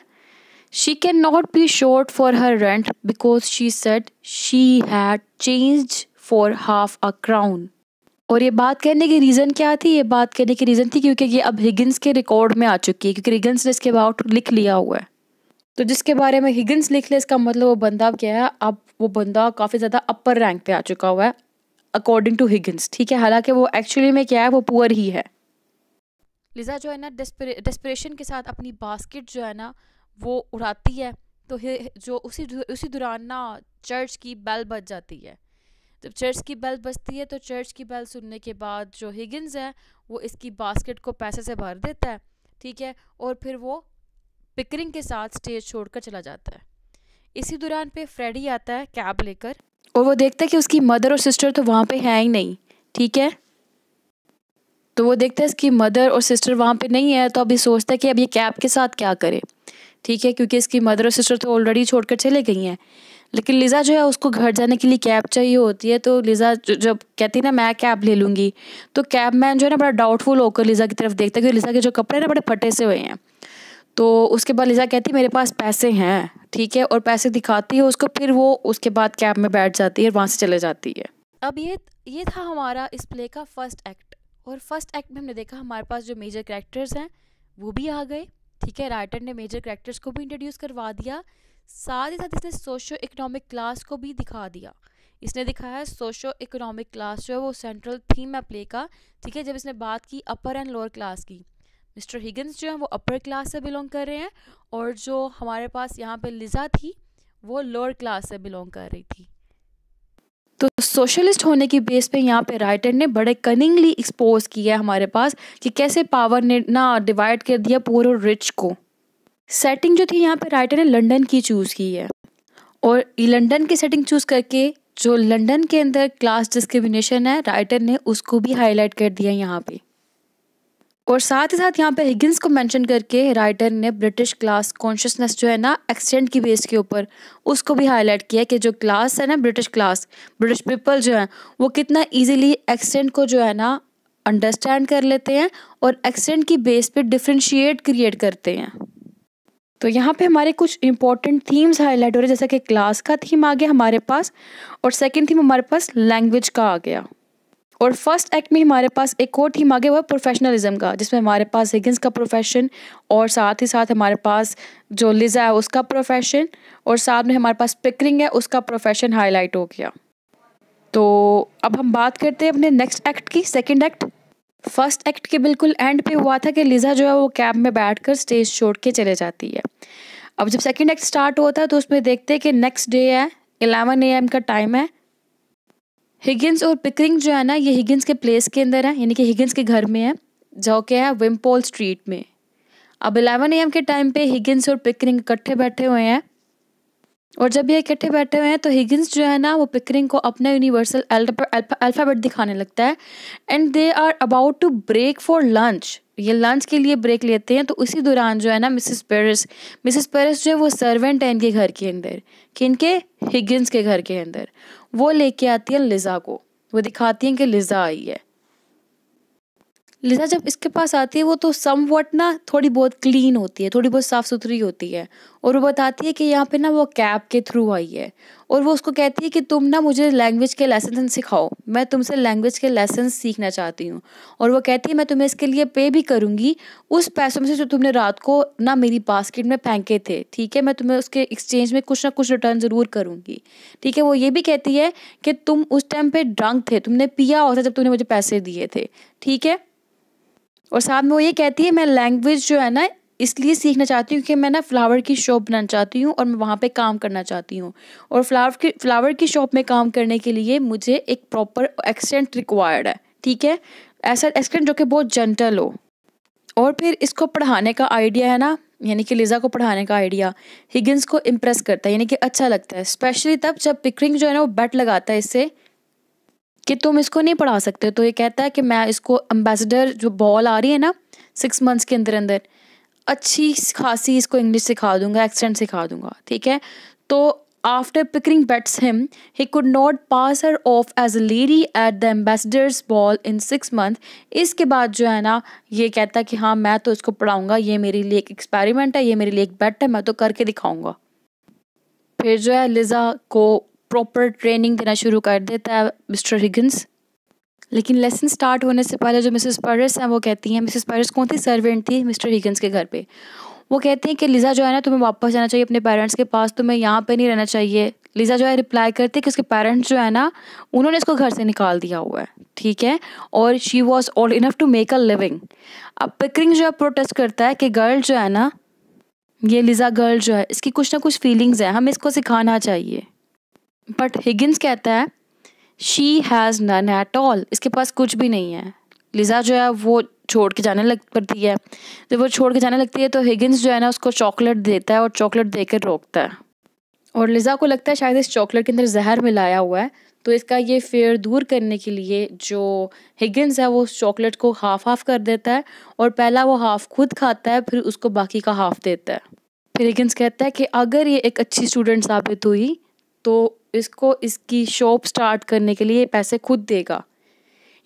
she can not be short for her rent because she said she had change for half a crown और ये बात कहने की रीज़न क्या थी ये बात कहने की रीज़न थी क्योंकि ये अब हिगिन्स के रिकॉर्ड में आ चुकी है क्योंकि हिगिन्स ने इसके अबाउट लिख लिया हुआ है तो जिसके बारे में हिगिन्स लिख ले इसका मतलब वो बंदा क्या है अब वो बंदा काफ़ी ज़्यादा अपर रैंक पे आ चुका हुआ है अकॉर्डिंग टू हिगिन्स ठीक है हालांकि वो एक्चुअली में क्या है वो पुअर ही है लिज़ा जो है ना डेस्परेशन के साथ अपनी बास्केट जो है ना वो उड़ाती है तो जो उसी उसी दौरान ना चर्च की बेल बज जाती है जब चर्च की बेल बजती है तो चर्च की बेल सुनने के बाद जो हिगिन्स है वो इसकी बास्केट को पैसे से भर देता है ठीक है और फिर वो पिकरिंग के साथ स्टेज छोड़कर चला जाता है इसी दौरान पे फ्रेडी आता है कैब लेकर और वो देखता है कि उसकी मदर और सिस्टर तो वहाँ पे है ही नहीं ठीक है तो वो देखता है इसकी मदर और सिस्टर वहाँ पे नहीं है तो अभी सोचता है कि अब ये कैब के साथ क्या करे ठीक है क्योंकि इसकी मदर और सिस्टर तो ऑलरेडी छोड़कर चले गई हैं लेकिन लिज़ा जो है उसको घर जाने के लिए कैब चाहिए होती है तो लिज़ा जब कहती है ना मैं कैब ले लूँगी तो कैब मैन जो है ना बड़ा डाउटफुल होकर लिज़ा की तरफ देखता है क्योंकि लिज़ा के जो कपड़े ना बड़े फटे से हुए हैं तो उसके बाद लिज़ा कहती है मेरे पास पैसे हैं ठीक है और पैसे दिखाती है उसको फिर वो उसके बाद कैब में बैठ जाती है और वहाँ से चले जाती है अब ये ये था हमारा इस प्ले का फर्स्ट एक्ट और फर्स्ट एक्ट में हमने देखा हमारे पास जो मेजर करेक्टर्स हैं वो भी आ गए ठीक है राइटर ने मेजर करेक्टर्स को भी इंट्रोड्यूस करवा दिया साथ ही साथ इसने सोशो इकोनॉमिक क्लास को भी दिखा दिया इसने दिखाया सोशो इकोनॉमिक क्लास जो है वो सेंट्रल थीम है प्ले का ठीक है जब इसने बात की अपर एंड लोअर क्लास की मिस्टर हिगन्स जो है वो अपर क्लास से बिलोंग कर रहे हैं और जो हमारे पास यहाँ पे लिजा थी वो लोअर क्लास से बिलोंग कर रही थी तो सोशलिस्ट होने की बेस पे यहाँ पे राइटर ने बड़े कनिंगली एक्सपोज किया है हमारे पास कि कैसे पावर ने ना डिवाइड कर दिया पूरे रिच को सेटिंग जो थी यहाँ पे राइटर ने लंदन की चूज़ की है और लंदन की सेटिंग चूज़ करके जो लंदन के अंदर क्लास डिस्क्रिमिनेशन है राइटर ने उसको भी हाईलाइट कर दिया यहाँ पर और साथ ही साथ यहाँ पे हिगिन्स को मेंशन करके राइटर ने ब्रिटिश क्लास कॉन्शियसनेस जो है ना एक्सटेंट की बेस के ऊपर उसको भी हाईलाइट किया कि जो क्लास है ना ब्रिटिश क्लास ब्रिटिश पीपल जो है वो कितना इजीली एक्सटेंट को जो है ना अंडरस्टैंड कर लेते हैं और एक्सटेंट की बेस पे डिफ्रेंशिएट क्रिएट करते हैं तो यहाँ पे हमारे कुछ इंपॉर्टेंट थीम्स हाईलाइट हो रहे हैं जैसा कि क्लास का थीम आ गया हमारे पास और सेकेंड थीम हमारे पास लैंग्वेज का आ गया और फर्स्ट एक्ट में हमारे पास एक कोर्ट ही मांगे हुआ है प्रोफेशनलिज्म का जिसमें हमारे पास हिगिंस का प्रोफेशन और साथ ही साथ हमारे पास जो लिजा है उसका प्रोफेशन और साथ में हमारे पास पिकरिंग है उसका प्रोफेशन हाईलाइट हो गया तो अब हम बात करते हैं अपने नेक्स्ट एक्ट की सेकेंड एक्ट फर्स्ट एक्ट के बिल्कुल एंड पे हुआ था कि लिजा जो है वो कैब में बैठ स्टेज छोड़ के चले जाती है अब जब सेकेंड एक्ट स्टार्ट होता है तो उसमें देखते हैं कि नेक्स्ट डे है एलेवन ए एम का टाइम है हिगिन्स और पिकरिंग जो है ना ये हिगिन्स के प्लेस के अंदर है यानी कि हिगिन्स के घर में है जो के है विम्पोल स्ट्रीट में अब एलेवन एम के टाइम पे हिगिन्स और पिकरिंग इकट्ठे बैठे हुए हैं और जब ये इकट्ठे बैठे हुए हैं तो हिगिन्स जो है ना वो पिकरिंग को अपना यूनिवर्सल अल्फ़ाबेट दिखाने लगता है and they are about to break for lunch ये लंच के लिए ब्रेक लेते हैं तो उसी दौरान जो है ना मिसेस पेरिस मिसिस पेरिस जो है वो सर्वेंट है इनके घर के अंदर कि इनके हिगिन्स के घर के अंदर वो लेके आती है लिज़ा को वो दिखाती हैं कि लिज़ा आई है लिजा जब इसके पास आती है वो तो सम वट ना थोड़ी बहुत क्लीन होती है थोड़ी बहुत साफ़ सुथरी होती है और वो बताती है कि यहाँ पे ना वो कैब के थ्रू आई है और वो उसको कहती है कि तुम ना मुझे लैंग्वेज के लेसन सिखाओ मैं तुमसे लैंग्वेज के लेसन सीखना चाहती हूँ और वो कहती है मैं तुम्हें इसके लिए पे भी करूँगी उस पैसों में से जो तुमने रात को ना मेरी बास्केट में फेंके थे ठीक है मैं तुम्हें उसके एक्सचेंज में कुछ ना कुछ रिटर्न ज़रूर करूँगी ठीक है वो ये भी कहती है कि तुम उस टाइम पर ड्रंक थे तुमने पिया होता जब तुमने मुझे पैसे दिए थे ठीक है और साथ में वो ये कहती है मैं लैंग्वेज जो है ना इसलिए सीखना चाहती हूँ कि मैं ना फ्लावर की शॉप बनाना चाहती हूँ और मैं वहाँ पे काम करना चाहती हूँ और फ्लावर की फ्लावर की शॉप में काम करने के लिए मुझे एक प्रॉपर एक्सटेंट रिक्वायर्ड है ठीक है ऐसा एक्सटेंट जो कि बहुत जेंटल हो और फिर इसको पढ़ाने का आइडिया है ना यानी कि लिजा को पढ़ाने का आइडिया हिगिन्स को इम्प्रेस करता है यानी कि अच्छा लगता है स्पेशली तब जब पिकरिंग जो है ना वो बैट लगाता है इससे कि तुम इसको नहीं पढ़ा सकते तो ये कहता है कि मैं इसको एम्बेसडर जो बॉल आ रही है ना सिक्स मंथ्स के अंदर अंदर अच्छी खासी इसको इंग्लिश सिखा दूंगा एक्सटेंट सिखा दूंगा ठीक है तो after Pickering bets him he could not pass her off as a lady at the ambassador's ball in six month इसके बाद जो है ना ये कहता है कि हाँ मैं तो इसको पढ़ाऊँगा ये मेरे लिए एक एक्सपेरिमेंट है ये मेरे लिए एक बेट है मैं तो करके दिखाऊँगा फिर जो है लिज़ा को प्रॉपर ट्रेनिंग देना शुरू कर देता है मिस्टर हिगन्स लेकिन लेसन स्टार्ट होने से पहले जो मिसेस पर्रस हैं वो कहती हैं मिसेस पर्रस कौन थी सर्वेंट थी मिस्टर हिगन्स के घर पे वो कहते हैं कि लिज़ा जो है ना तुम्हें वापस जाना चाहिए अपने पेरेंट्स के पास तुम्हें यहाँ पे नहीं रहना चाहिए लिज़ा जो है रिप्लाई करती है कि उसके पेरेंट्स जो है ना उन्होंने इसको घर से निकाल दिया हुआ है ठीक है और she was all enough to make a living अब पिकरिंग जो है प्रोटेस्ट करता है कि गर्ल जो है ना ये लिज़ा गर्ल जो है इसकी कुछ ना कुछ फीलिंग्स हैं हमें इसको सिखाना चाहिए बट हिगिन्स कहता है she has none at all इसके पास कुछ भी नहीं है लिजा जो है वो छोड़ के जाने लग पड़ती है जब वो छोड़ के जाने लगती है तो हिगिन्स जो है ना उसको चॉकलेट देता है और चॉकलेट देकर रोकता है और लिजा को लगता है शायद इस चॉकलेट के अंदर जहर मिलाया हुआ है तो इसका ये फेयर दूर करने के लिए जो हिगिन्स है वो उस चॉकलेट को हाफ हाफ कर देता है और पहला वो हाफ खुद खाता है फिर उसको बाकी का हाफ देता है फिर हिगिन्स कहता है कि अगर ये एक अच्छी स्टूडेंट साबित हुई तो इसको इसकी शॉप स्टार्ट करने के लिए पैसे खुद देगा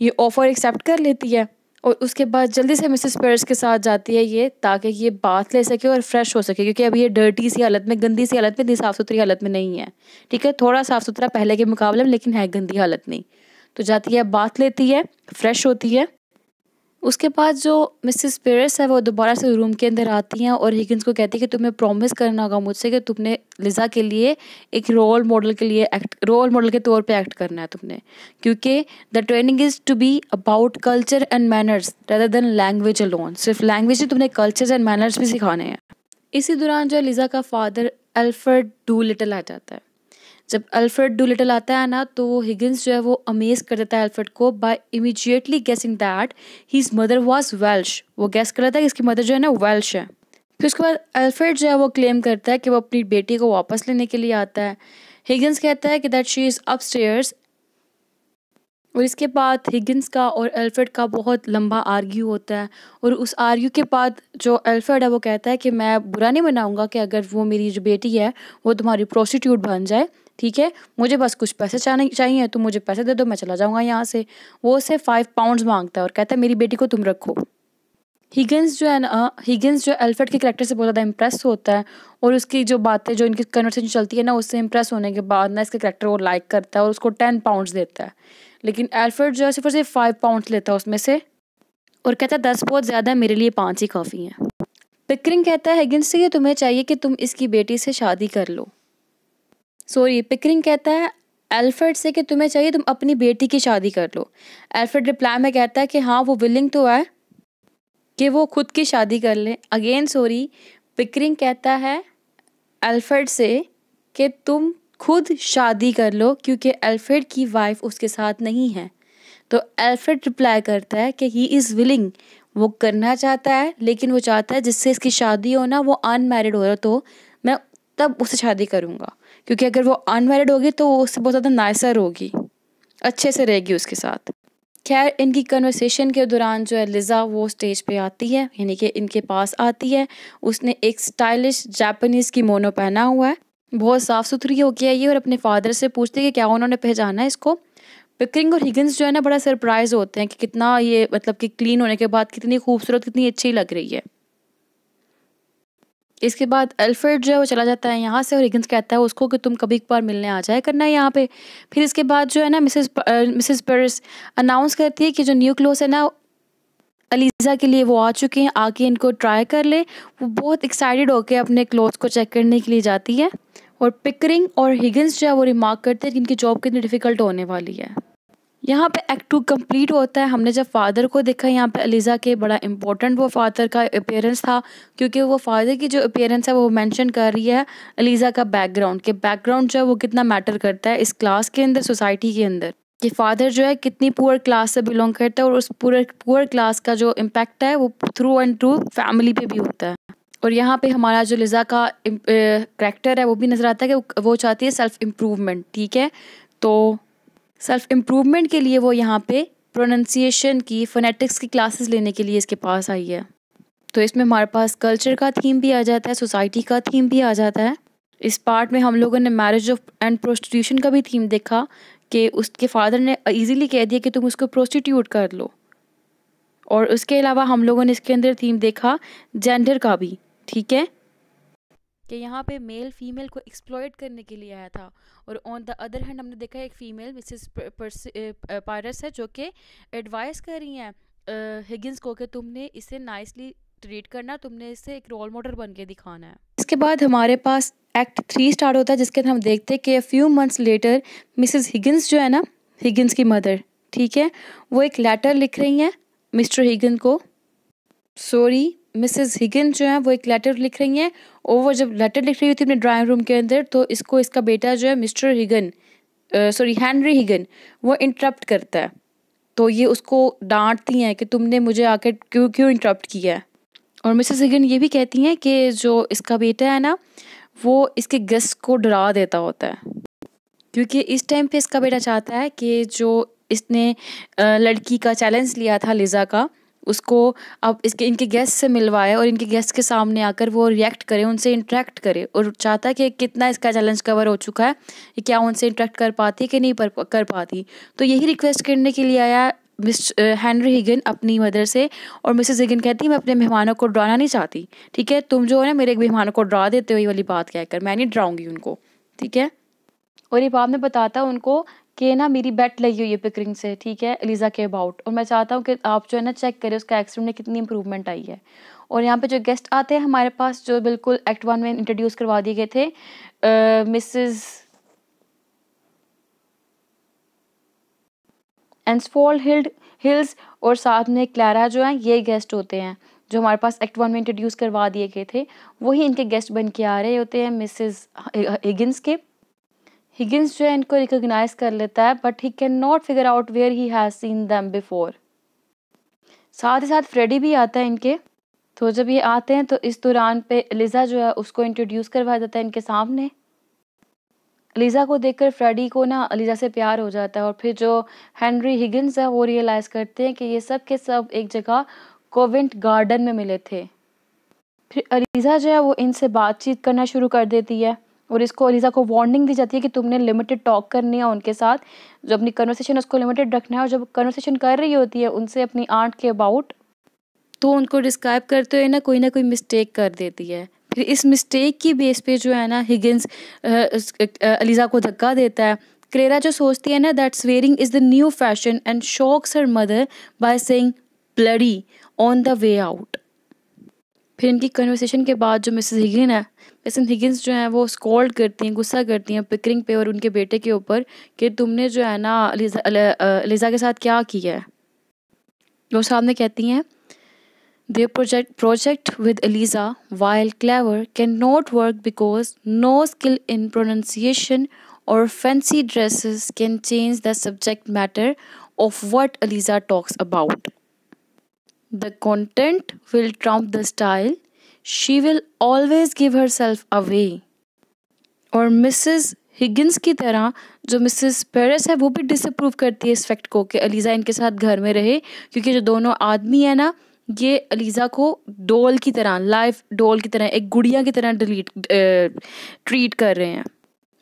ये ऑफ़र एक्सेप्ट कर लेती है और उसके बाद जल्दी से मिसेस पेरिस के साथ जाती है ये ताकि ये बात ले सके और फ्रेश हो सके क्योंकि अब ये डर्टी सी हालत में गंदी सी हालत में इतनी साफ़ सुथरी हालत में नहीं है ठीक है थोड़ा साफ़ सुथरा पहले के मुकाबले में लेकिन है गंदी हालत नहीं तो जाती है बात लेती है फ्रेश होती है उसके बाद जो मिसिस पेरिस है वो दोबारा से रूम के अंदर आती हैं और हिगिंस को कहती है कि तुम्हें प्रॉमिस करना होगा मुझसे कि तुमने लिजा के लिए एक रोल मॉडल के लिए एक्ट रोल मॉडल के तौर पे एक्ट करना है तुमने क्योंकि the training is to be about culture and manners rather than language alone सिर्फ लैंग्वेज ही तुमने कल्चर एंड मैनर्स भी सिखाने हैं इसी दौरान जो लिजा का फादर एल्फर्ड डू लिटल आ जाता है जब अल्फ्रेड डू लिटल आता है ना तो हिगिन्स जो है वो अमेज कर देता है अल्फ्रेड को by immediately guessing that his mother was Welsh वो गैस कर लेता है कि इसकी मदर जो है ना वेल्श है फिर उसके बाद अल्फ्रेड जो है वो क्लेम करता है कि वो अपनी बेटी को वापस लेने के लिए आता है हिगिन्स कहता है कि दैट शी इज़ अपस्टेयर्स और इसके बाद हिगिन्स का और एल्फ्रेड का बहुत लंबा आर्ग्यू होता है और उस आर्ग्यू के बाद जो एल्फ्रेड है वो कहता है कि मैं बुरा नहीं मनाऊंगा कि अगर वो मेरी जो बेटी है वो तुम्हारी प्रोस्टिट्यूट बन जाए ठीक है मुझे बस कुछ पैसे चाहिए तो मुझे पैसे दे दो मैं चला जाऊँगा यहाँ से वो उसे फाइव पाउंड्स मांगता है और कहता है मेरी बेटी को तुम रखो हीगन्स जो है ना हीगन्स जो एल्फर्ड के करेक्टर से बहुत ज़्यादा इम्प्रेस होता है और उसकी जो बातें जो इनकी कन्वर्सेशन चलती है ना उससे इम्प्रेस होने के बाद ना इसके करेक्टर वो लाइक करता है और उसको टेन पाउंड्स देता है लेकिन एल्फर्ड जो है सिर्फ और सिर्फ फाइव पाउंड्स लेता है उसमें से और कहता है दस बहुत ज़्यादा है मेरे लिए पाँच ही काफ़ी हैं पिकरिंग कहता है हीगन्स से तुम्हें चाहिए कि तुम इसकी बेटी से शादी कर लो सॉरी पिकरिंग कहता है एल्फर्ड से कि तुम्हें चाहिए तुम अपनी बेटी की शादी कर लो एल्फ्रेड रिप्लाई में कहता है कि हाँ वो विलिंग तो है कि वो खुद की शादी कर ले अगेन सॉरी पिकरिंग कहता है एल्फर्ड से कि तुम खुद शादी कर लो क्योंकि एल्फ्रेड की वाइफ उसके साथ नहीं है तो एल्फ्रेड रिप्लाई करता है कि ही इज़ विलिंग वो करना चाहता है लेकिन वो चाहता है जिससे इसकी शादी हो ना वो अनमेरिड हो रहा तो मैं तब उससे शादी करूँगा क्योंकि अगर वो अनमेरिड होगी तो वो उससे बहुत ज़्यादा नाइसर होगी अच्छे से रहेगी उसके साथ खैर इनकी कन्वर्सेशन के दौरान जो है लिज़ा वो स्टेज पे आती है यानी कि इनके पास आती है उसने एक स्टाइलिश जापानीज़ की मोनो पहना हुआ है बहुत साफ़ सुथरी हो गया ये और अपने फादर से पूछते हैं कि क्या उन्होंने पहचाना है इसको पिकरिंग और हिगन्स जो है ना बड़ा सरप्राइज़ होते हैं कि कितना ये मतलब कि क्लीन होने के बाद कितनी खूबसूरत कितनी अच्छी लग रही है इसके बाद अल्फ्रेड जो है वो चला जाता है यहाँ से और हिगिंस कहता है उसको कि तुम कभी एक बार मिलने आ जाए करना है यहाँ पे फिर इसके बाद जो है ना मिसेस मिसेस पेरिस अनाउंस करती है कि जो न्यू क्लोज है ना अलीज़ा के लिए वो आ चुके हैं आके इनको ट्राई कर ले वो बहुत एक्साइटेड होकर अपने क्लोथ्स को चेक करने के लिए जाती है और पिकरिंग और हिगिंस जो है वो रिमार्क करते हैं कि इनकी जॉब कितनी डिफ़िकल्ट होने वाली है यहाँ पे एक्ट टू कंप्लीट होता है हमने जब फादर को देखा यहाँ पे अलीज़ा के बड़ा इंपॉर्टेंट वो फादर का अपेयरेंस था क्योंकि वो फादर की जो अपेयरेंस है वो मेंशन कर रही है अलीज़ा का बैकग्राउंड कि बैकग्राउंड जो है वो कितना मैटर करता है इस क्लास के अंदर सोसाइटी के अंदर कि फादर जो है कितनी पुअर क्लास से बिलोंग करता है और उस पूरे पुअर क्लास का जो इम्पैक्ट है वो थ्रू एंड थ्रू फैमिली पे भी होता है और यहाँ पे हमारा जो लिज़ा का करेक्टर है वो भी नज़र आता है कि वो चाहती है सेल्फ इम्प्रूवमेंट ठीक है तो सेल्फ इम्प्रूवमेंट के लिए वो यहाँ पे प्रोनंसिएशन की फोनेटिक्स की क्लासेस लेने के लिए इसके पास आई है तो इसमें हमारे पास कल्चर का थीम भी आ जाता है सोसाइटी का थीम भी आ जाता है इस पार्ट में हम लोगों ने मैरिज ऑफ एंड प्रोस्टिट्यूशन का भी थीम देखा कि उसके फादर ने ईजीली कह दिया कि तुम उसको प्रोस्टिट्यूट कर लो और उसके अलावा हम लोगों ने इसके अंदर थीम देखा जेंडर का भी ठीक है कि यहाँ पे मेल फीमेल को एक्सप्लॉयड करने के लिए आया था और ऑन द अदर हैंड हमने देखा एक फीमेल मिसिस पारस है जो कि एडवाइस कर रही हैं हिगिंस uh, को कि तुमने इसे नाइसली ट्रीट करना तुमने इसे एक रोल मॉडल बन के दिखाना है इसके बाद हमारे पास एक्ट थ्री स्टार्ट होता है जिसके अंदर हम देखते हैं कि few months later Mrs Higgins जो है ना हिगिंस की मदर ठीक है वो एक लेटर लिख रही हैं मिस्टर हिगिन को सॉरी मिसेस हिगिन जो है वो एक लेटर लिख रही हैं और वो जब लेटर लिख रही थी अपने ड्राइंग रूम के अंदर तो इसको इसका बेटा जो है Mr Higgin sorry Henry Higgin वो इंटरप्ट करता है तो ये उसको डांटती हैं कि तुमने मुझे आकर क्यों क्यों इंटरप्ट किया है और मिसेस हिगन ये भी कहती हैं कि जो इसका बेटा है ना वो इसके गेस्ट को डरा देता होता है क्योंकि इस टाइम पे इसका बेटा चाहता है कि जो इसने लड़की का चैलेंज लिया था लिज़ा का उसको अब इसके इनके गेस्ट से मिलवाए और इनके गेस्ट के सामने आकर वो रिएक्ट करें उनसे इंटरेक्ट करे और चाहता है कि कितना इसका चैलेंज कवर हो चुका है क्या उनसे इंटरेक्ट कर पाती कि नहीं कर पाती तो यही रिक्वेस्ट करने के लिए आया मिस हैनरी हिगन अपनी मदर से और मिसेस हिगन कहती है मैं अपने मेहमानों को डराना नहीं चाहती ठीक है तुम जो है ना मेरे मेहमानों को डरा देते हो ये वाली बात कहकर मैं नहीं डराऊंगी उनको ठीक है और ये बाद में बताता उनको कि ना मेरी बेट लगी हुई है पिकरिंग से ठीक है एलिज़ा के अबाउट और मैं चाहता हूँ कि आप जो है ना चेक करें उसका एक्सीडेंट में कितनी इंप्रूवमेंट आई है और यहाँ पे जो गेस्ट आते हैं हमारे पास जो बिल्कुल एक्ट वन में इंट्रोड्यूस करवा दिए गए थे मिसेस एंसफॉल हिल्ड हिल्स और साथ में क्लैरा जो है ये गेस्ट होते हैं जो हमारे पास एक्ट वन में इंट्रोड्यूस करवा दिए गए थे वही इनके गेस्ट बन के आ रहे होते हैं मिसेज हिगिन्स के हिगिन्स जो है इनको रिकोगनाइज कर लेता है but he can not figure out where he has seen them before साथ ही साथ फ्रेडी भी आता है इनके तो जब ये आते हैं तो इस दौरान पे एलिज़ा जो है उसको इंट्रोड्यूस करवाया जाता है इनके सामने एलिज़ा को देखकर फ्रेडी को ना एलिज़ा से प्यार हो जाता है और फिर जो हेनरी हिगिन्स है वो रियलाइज़ करते हैं कि ये सब के सब एक जगह कोवेंट गार्डन में मिले थे फिर अलीज़ा जो है वो इनसे बातचीत करना शुरू कर देती है और इसको अलीज़ा को वार्निंग दी जाती है कि तुमने लिमिटेड टॉक करनी है उनके साथ जो अपनी कन्वर्सेशन उसको लिमिटेड रखना है और जब कन्वर्सेशन कर रही होती है उनसे अपनी आर्ट के अबाउट तो उनको डिस्क्राइब करते हुए ना कोई ना कोई मिस्टेक कर देती है फिर इस मिस्टेक की बेस पे जो है ना हिगिन्स अलीज़ा को धक्का देता है क्रेरा जो सोचती है ना that swearing is the new fashion and shocks her mother by saying bloody on the way out फिर इनकी कन्वर्सेशन के बाद जो मिसेस हिगिन है मिसेस हिगिन्स जो हैं वो स्कॉल्ड करती हैं गुस्सा करती हैं पिकरिंग पे और उनके बेटे के ऊपर कि तुमने जो है ना लिजा लिजा के साथ क्या किया है वो सामने कहती हैं they project project with Eliza while clever can not work because no skill in pronunciation और fancy dresses can change the subject matter of what Eliza talks about The content will trump the style. She will always give herself away. और Mrs Higgins की तरह जो Mrs Paris है वो भी disapprove करती है इस फैक्ट को कि अलीज़ा इनके साथ घर में रहे क्योंकि जो दोनों आदमी है ना ये अलीज़ा को डोल की तरह लाइफ डोल की तरह एक गुड़िया की तरह डिलीट ट्रीट कर रहे हैं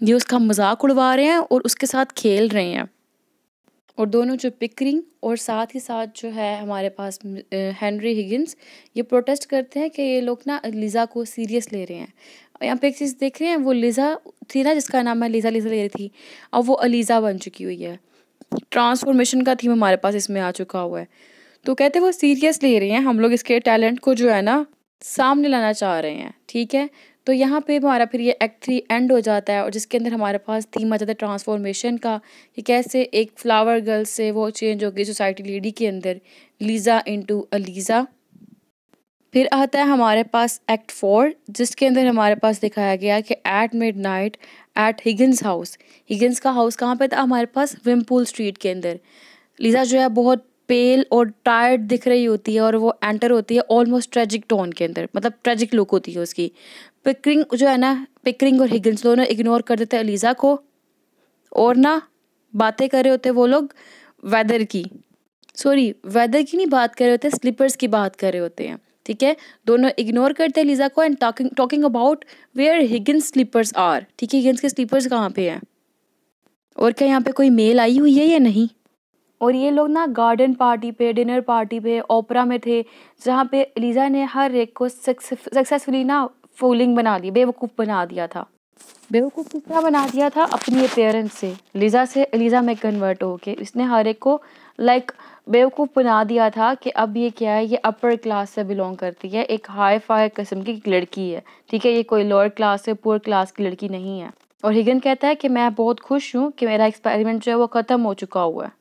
ये उसका मजाक उड़वा रहे हैं और उसके साथ खेल रहे हैं और दोनों जो पिकरिंग और साथ ही साथ जो है हमारे पास हेनरी हिगिंस ये प्रोटेस्ट करते हैं कि ये लोग ना लिज़ा को सीरियस ले रहे हैं यहाँ पे एक चीज़ देख रहे हैं वो लिज़ा थी ना जिसका नाम है लिज़ा लिज़ा ले रही थी अब वो अलीज़ा बन चुकी हुई है ट्रांसफॉर्मेशन का थीम हमारे पास इसमें आ चुका हुआ है तो कहते हैं वो सीरियस ले रहे हैं हम लोग इसके टैलेंट को जो है ना सामने लाना चाह रहे हैं ठीक है तो यहाँ पे हमारा फिर ये एक्ट थ्री एंड हो जाता है और जिसके अंदर हमारे पास थीम आ जाता है ट्रांसफॉर्मेशन का कि कैसे एक फ्लावर गर्ल से वो चेंज हो गई सोसाइटी लेडी के अंदर लीज़ा इंटू अलीज़ा फिर आता है हमारे पास एक्ट फोर जिसके अंदर हमारे पास दिखाया गया कि at midnight at Higgins house Higgins का हाउस कहाँ पर था हमारे पास विमपुल स्ट्रीट के अंदर लीज़ा जो है बहुत पेल और टायर्ड दिख रही होती है और वो एंटर होती है ऑलमोस्ट ट्रेजिक टोन के अंदर मतलब ट्रेजिक लुक होती है उसकी पिकरिंग जो है ना पिकरिंग और हिगिंस दोनों इग्नोर कर देते हैं अलीज़ा को और ना बातें कर रहे होते वो लोग वेदर की सॉरी वेदर की नहीं बात कर रहे होते स्लीपर्स की बात कर रहे होते हैं ठीक है दोनों इग्नोर करते हैं लीजा को and talking talking about where Higgin slippers are ठीक है हिगिंस के स्लीपर्स कहाँ पे हैं और क्या यहाँ पे कोई मेल आई हुई है या नहीं और ये लोग ना गार्डन पार्टी पे डिनर पार्टी पे ओपरा में थे जहाँ पे एलिज़ा ने हर एक को सक्सेसफुली ना फूलिंग बना दी बेवकूफ़ बना दिया था बेवकूफ़ कितना बना दिया था अपनी पेरेंट्स से लिज़ा से एलिज़ा में कन्वर्ट होके इसने हर एक को लाइक बेवकूफ़ बना दिया था कि अब ये क्या है ये अपर क्लास से बिलोंग करती है एक हाई फाई कस्म की लड़की है ठीक है ये कोई लोअर क्लास से पुअर क्लास की लड़की नहीं है और हिगन कहता है कि मैं बहुत खुश हूँ कि मेरा एक्सपेरिमेंट जो है वो ख़त्म हो चुका हुआ है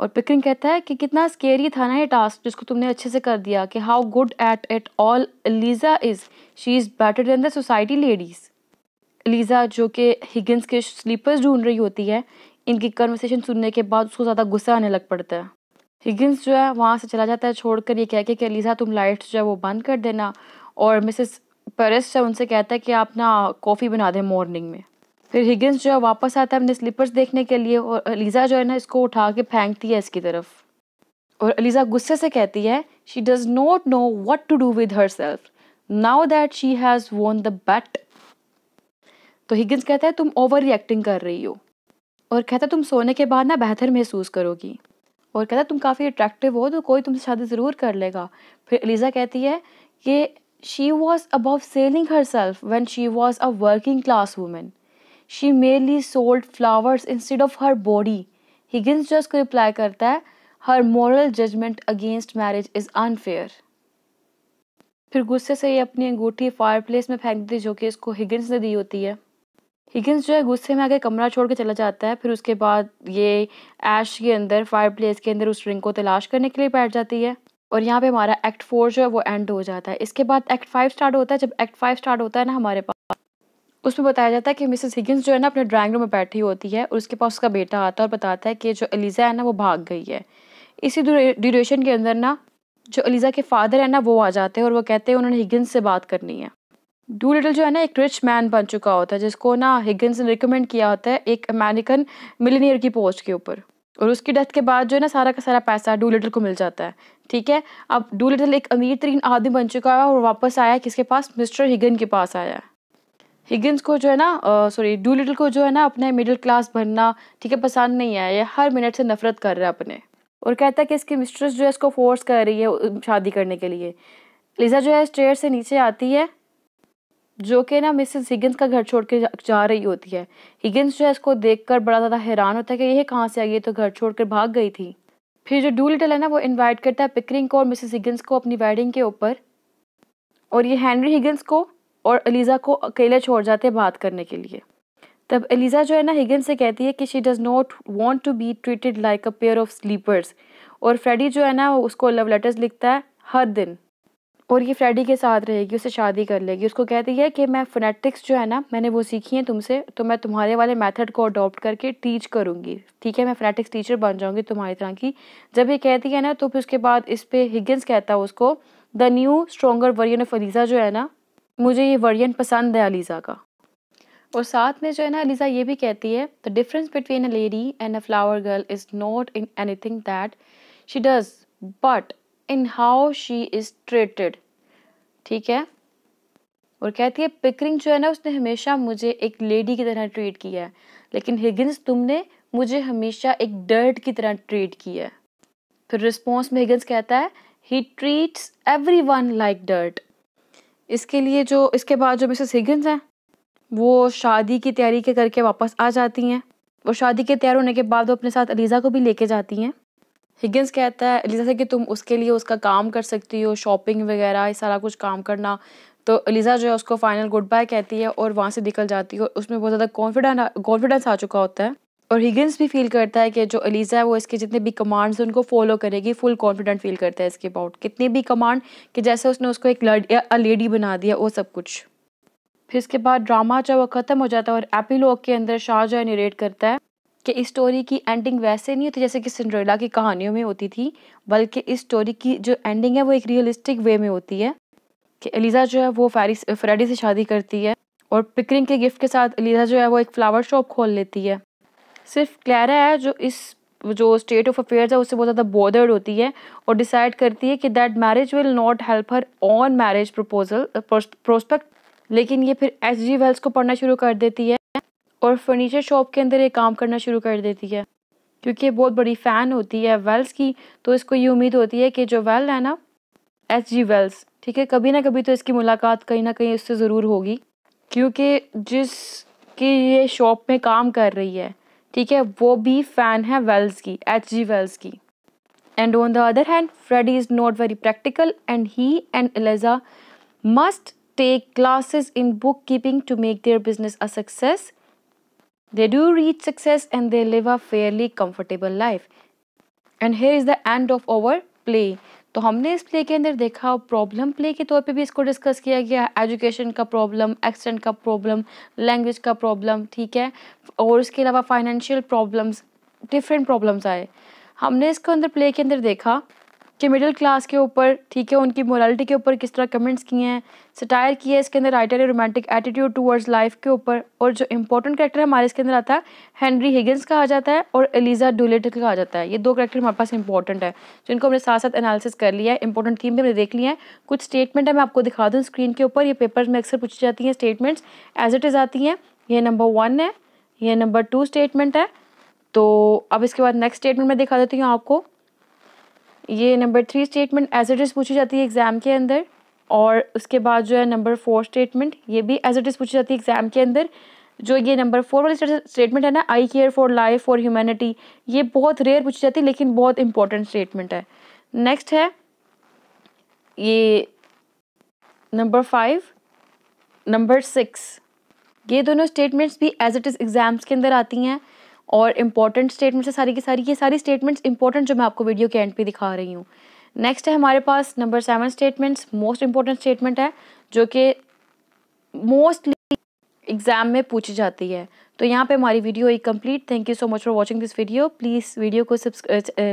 और पिकरिंग कहता है कि कितना स्केरी था ना ये टास्क जिसको तुमने अच्छे से कर दिया कि how good at it all Eliza is she is better than the society ladies Eliza जो कि हिगिन्स के स्लीपर्स ढूंढ रही होती है इनकी कन्वर्सेशन सुनने के बाद उसको ज़्यादा गुस्सा आने लग पड़ता है हिगिन्स जो है वहाँ से चला जाता है छोड़कर ये कह के कि एलिज़ा तुम लाइट्स जो है वो बंद कर देना और मिसेस पेरिस है उनसे कहता है कि आप ना कॉफ़ी बना दें मॉर्निंग में फिर हिगिंस जो है वापस आता है अपने स्लीपर्स देखने के लिए और अलीज़ा जो है ना इसको उठा के फेंकती है इसकी तरफ और अलीज़ा गुस्से से कहती है she does not know what to do with herself now that she has won the bet तो हिगिंस कहता है तुम ओवर रिएक्टिंग कर रही हो और कहता है तुम सोने के बाद ना बेहतर महसूस करोगी और कहता है तुम काफ़ी अट्रैक्टिव हो तो कोई तुमसे शादी ज़रूर कर लेगा फिर अलीज़ा कहती है कि she was above selling herself when she was a working class woman she merely sold flowers instead of her body higgins जो इसको रिप्लाई करता है her moral judgement against marriage is unfair फिर गुस्से से ये अपनी अंगूठी फायर प्लेस में फेंक देती जो कि इसको हिगिन्स ने दी होती है हिगिन्स जो है गुस्से में आगे कमरा छोड़ के चला जाता है फिर उसके बाद ये ऐश के अंदर फायर प्लेस के अंदर उस रिंग को तलाश करने के लिए बैठ जाती है और यहाँ पे हमारा एक्ट फोर जो है वो एंड हो जाता है इसके बाद एक्ट फाइव स्टार्ट होता है जब एक्ट फाइव स्टार्ट होता है ना हमारे पास उसमें बताया जाता है कि मिसेस हिगिंस जो है ना अपने ड्राइंग रूम में बैठी होती है और उसके पास उसका बेटा आता है और बताता है कि जो एलिज़ा है ना वो भाग गई है इसी ड्यूरेशन के अंदर ना जो एलिज़ा के फादर है ना वो आ जाते हैं और वो कहते हैं उन्होंने हिगिंस से बात करनी है डू लिटल जो है ना एक रिच मैन बन चुका होता है जिसको ना हिगिंस ने रिकमेंड किया होता है एक अमेरिकन मिलीनियर की पोस्ट के ऊपर और उसकी डेथ के बाद जो है ना सारा का सारा पैसा डू लिटल को मिल जाता है ठीक है अब डू लिटल एक अमीर तरीन आदमी बन चुका है और वापस आया किसके पास मिस्टर हिगन के पास आया है हिगिन्स को जो है ना सॉरी डू लिटल को जो है ना अपने मिडिल क्लास बनना ठीक है पसंद नहीं आया ये हर मिनट से नफरत कर रहा है अपने और कहता है कि इसकी मिस्ट्रेस जो है इसको फोर्स कर रही है शादी करने के लिए लिजा जो है स्टेयर से नीचे आती है जो कि ना मिसेस हिगिन्स का घर छोड़ के जा रही होती है हिगिन्स जो है इसको कर बड़ा ज़्यादा हैरान होता है कि यह कहाँ से आ गई तो घर छोड़ कर भाग गई थी फिर जो डू लिटल है ना वो इन्वाइट करता है पिकरिंग को और मिसेस हिगिन्स को अपनी वेडिंग के ऊपर और ये हैंनरी हिगिन्स को और अलीज़ा को अकेले छोड़ जाते बात करने के लिए तब अलीजा जो है ना हिगन से कहती है कि she does not want to be treated like a pair of slippers और फ्रेडी जो है ना उसको लव लेटर्स लिखता है हर दिन और ये फ्रेडी के साथ रहेगी उससे शादी कर लेगी उसको कहती है कि मैं फोनेटिक्स जो है ना मैंने वो सीखी है तुमसे तो मैं तुम्हारे वाले मेथड को अडॉप्ट करके टीच करूँगी ठीक है मैं फोनेटिक्स टीचर बन जाऊँगी तुम्हारी तरह की जब ये कहती है ना तो फिर उसके बाद इस पर हिगन्स कहता है उसको the new stronger version of Eliza जो है ना मुझे ये वर्जन पसंद है अलीज़ा का और साथ में जो है ना अलीज़ा ये भी कहती है the difference between a lady and a flower girl is not in anything that she does but in how she is treated ठीक है और कहती है पिकरिंग जो है ना उसने हमेशा मुझे एक लेडी की तरह ट्रीट किया है लेकिन हिगिन्स तुमने मुझे हमेशा एक डर्ट की तरह ट्रीट किया है फिर रिस्पॉन्स में हिगिन्स कहता है he treats everyone like dirt इसके लिए जो इसके बाद जो मिसेस हिगन्स हैं वो शादी की तैयारी के करके वापस आ जाती हैं वो शादी के तैयार होने के बाद वो अपने साथ अलीज़ा को भी लेके जाती हैं हिगन्स कहता है अलीज़ा से कि तुम उसके लिए उसका काम कर सकती हो शॉपिंग वगैरह ये सारा कुछ काम करना तो अलीज़ा जो है उसको फाइनल गुड बाय कहती है और वहाँ से निकल जाती है और उसमें बहुत ज़्यादा कॉन्फिडेंट कॉन्फिडेंस आ चुका होता है और हिगिंस भी फील करता है कि जो अलीज़ा है वो इसके जितने भी कमांड्स हैं उनको फॉलो करेगी फुल कॉन्फिडेंट फील करता है इसके अबाउट कितनी भी कमांड कि जैसे उसने उसको एक लड लेडी बना दिया वो सब कुछ फिर इसके बाद ड्रामा जो वो ख़त्म हो जाता है और एपिलॉग के अंदर शाह जो है निरेट करता है कि इस स्टोरी की एंडिंग वैसे नहीं होती जैसे कि सिंड्रेला की कहानियों में होती थी बल्कि इस स्टोरी की जो एंडिंग है वो एक रियलिस्टिक वे में होती है कि अलीज़ा जो है वो फेरिस फ्रेडी से शादी करती है और पिकरिंग के गिफ्ट के साथ अलीज़ा जो है वो एक फ़्लावर शॉप खोल लेती है सिर्फ क्लैरा है जो इस जो स्टेट ऑफ अफेयर्स है उससे बहुत ज़्यादा बॉर्डर्ड होती है और डिसाइड करती है कि that marriage will not help her on marriage proposal prospect लेकिन ये फिर एस जी वेल्स को पढ़ना शुरू कर देती है और फर्नीचर शॉप के अंदर ये काम करना शुरू कर देती है क्योंकि ये बहुत बड़ी फ़ैन होती है वेल्स की तो इसको ये उम्मीद होती है कि जो वेल है ना एस जी वेल्स ठीक है कभी ना कभी तो इसकी मुलाकात कहीं ना कहीं उससे ज़रूर होगी क्योंकि जिस की ये शॉप में काम कर रही है ठीक है वो भी फैन है वेल्स की एच जी वेल्स की and on the other hand Freddy is not very practical and he and Eliza must take classes in bookkeeping to make their business a success they do reach success and they live a fairly comfortable life and here is the end of our play तो हमने इस play के अंदर देखा problem play के तौर पे भी इसको डिस्कस किया गया एजुकेशन का प्रॉब्लम एक्सटेंट का प्रॉब्लम लैंग्वेज का प्रॉब्लम ठीक है और इसके अलावा फाइनेंशियल प्रॉब्लम्स डिफरेंट प्रॉब्लम्स आए हमने इसको अंदर प्ले के अंदर देखा कि मिडिल क्लास के ऊपर ठीक है उनकी मोरालिटी के ऊपर किस तरह कमेंट्स किए हैं सटायर किए हैं इसके अंदर राइटर ने रोमांटिक एटीट्यूड टूवर्ड्स लाइफ के ऊपर और जो इंपॉर्टेंट करेक्टर हमारे इसके अंदर आता है हेनरी हिगन्स का आ जाता है और एलिजा डुलेटल का आ जाता है ये दो करेक्टर हमारे पास इंपॉर्टेंट है जिनको हमने साथ साथ एनालिसिस कर लिया है इंपॉर्टेंट थीम भी हमने देख लिया है कुछ स्टेटमेंट है मैं आपको दिखा दूँ स्क्रीन के ऊपर ये पेपर में अक्सर पूछी जाती हैं स्टेटमेंट्स एज इट इज़ आती हैं ये नंबर वन है ये नंबर टू स्टेटमेंट है तो अब इसके बाद नेक्स्ट स्टेटमेंट मैं दिखा देती हूँ आपको ये number three statement as it is पूछी जाती है एग्ज़ाम के अंदर और उसके बाद जो है नंबर फोर स्टेटमेंट ये भी एज इट इज़ पूछी जाती है एग्ज़ाम के अंदर जो ये नंबर फोर वाली स्टेटमेंट है ना I care for life for humanity ये बहुत रेयर पूछी जाती है लेकिन बहुत इंपॉर्टेंट स्टेटमेंट है नेक्स्ट है ये नंबर फाइव नंबर सिक्स ये दोनों स्टेटमेंट्स भी एज इट इज़ एग्ज़ाम्स के अंदर आती हैं और इम्पॉर्टेंट स्टेटमेंट्स है सारी की सारी ये सारी स्टेटमेंट्स इंपॉर्टेंट जो मैं आपको वीडियो के एंड पे दिखा रही हूँ नेक्स्ट है हमारे पास number seven statements most important statement है जो कि मोस्टली एग्जाम में पूछी जाती है तो यहाँ पे हमारी वीडियो एक complete thank you so much for watching this video please video को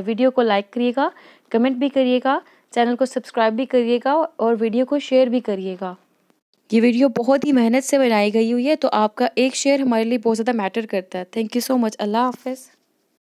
वीडियो को लाइक करिएगा कमेंट भी करिएगा चैनल को सब्सक्राइब भी करिएगा और वीडियो को शेयर भी करिएगा ये वीडियो बहुत ही मेहनत से बनाई गई हुई है तो आपका एक शेयर हमारे लिए बहुत ज़्यादा मैटर करता है थैंक यू सो मच अल्लाह हाफिज़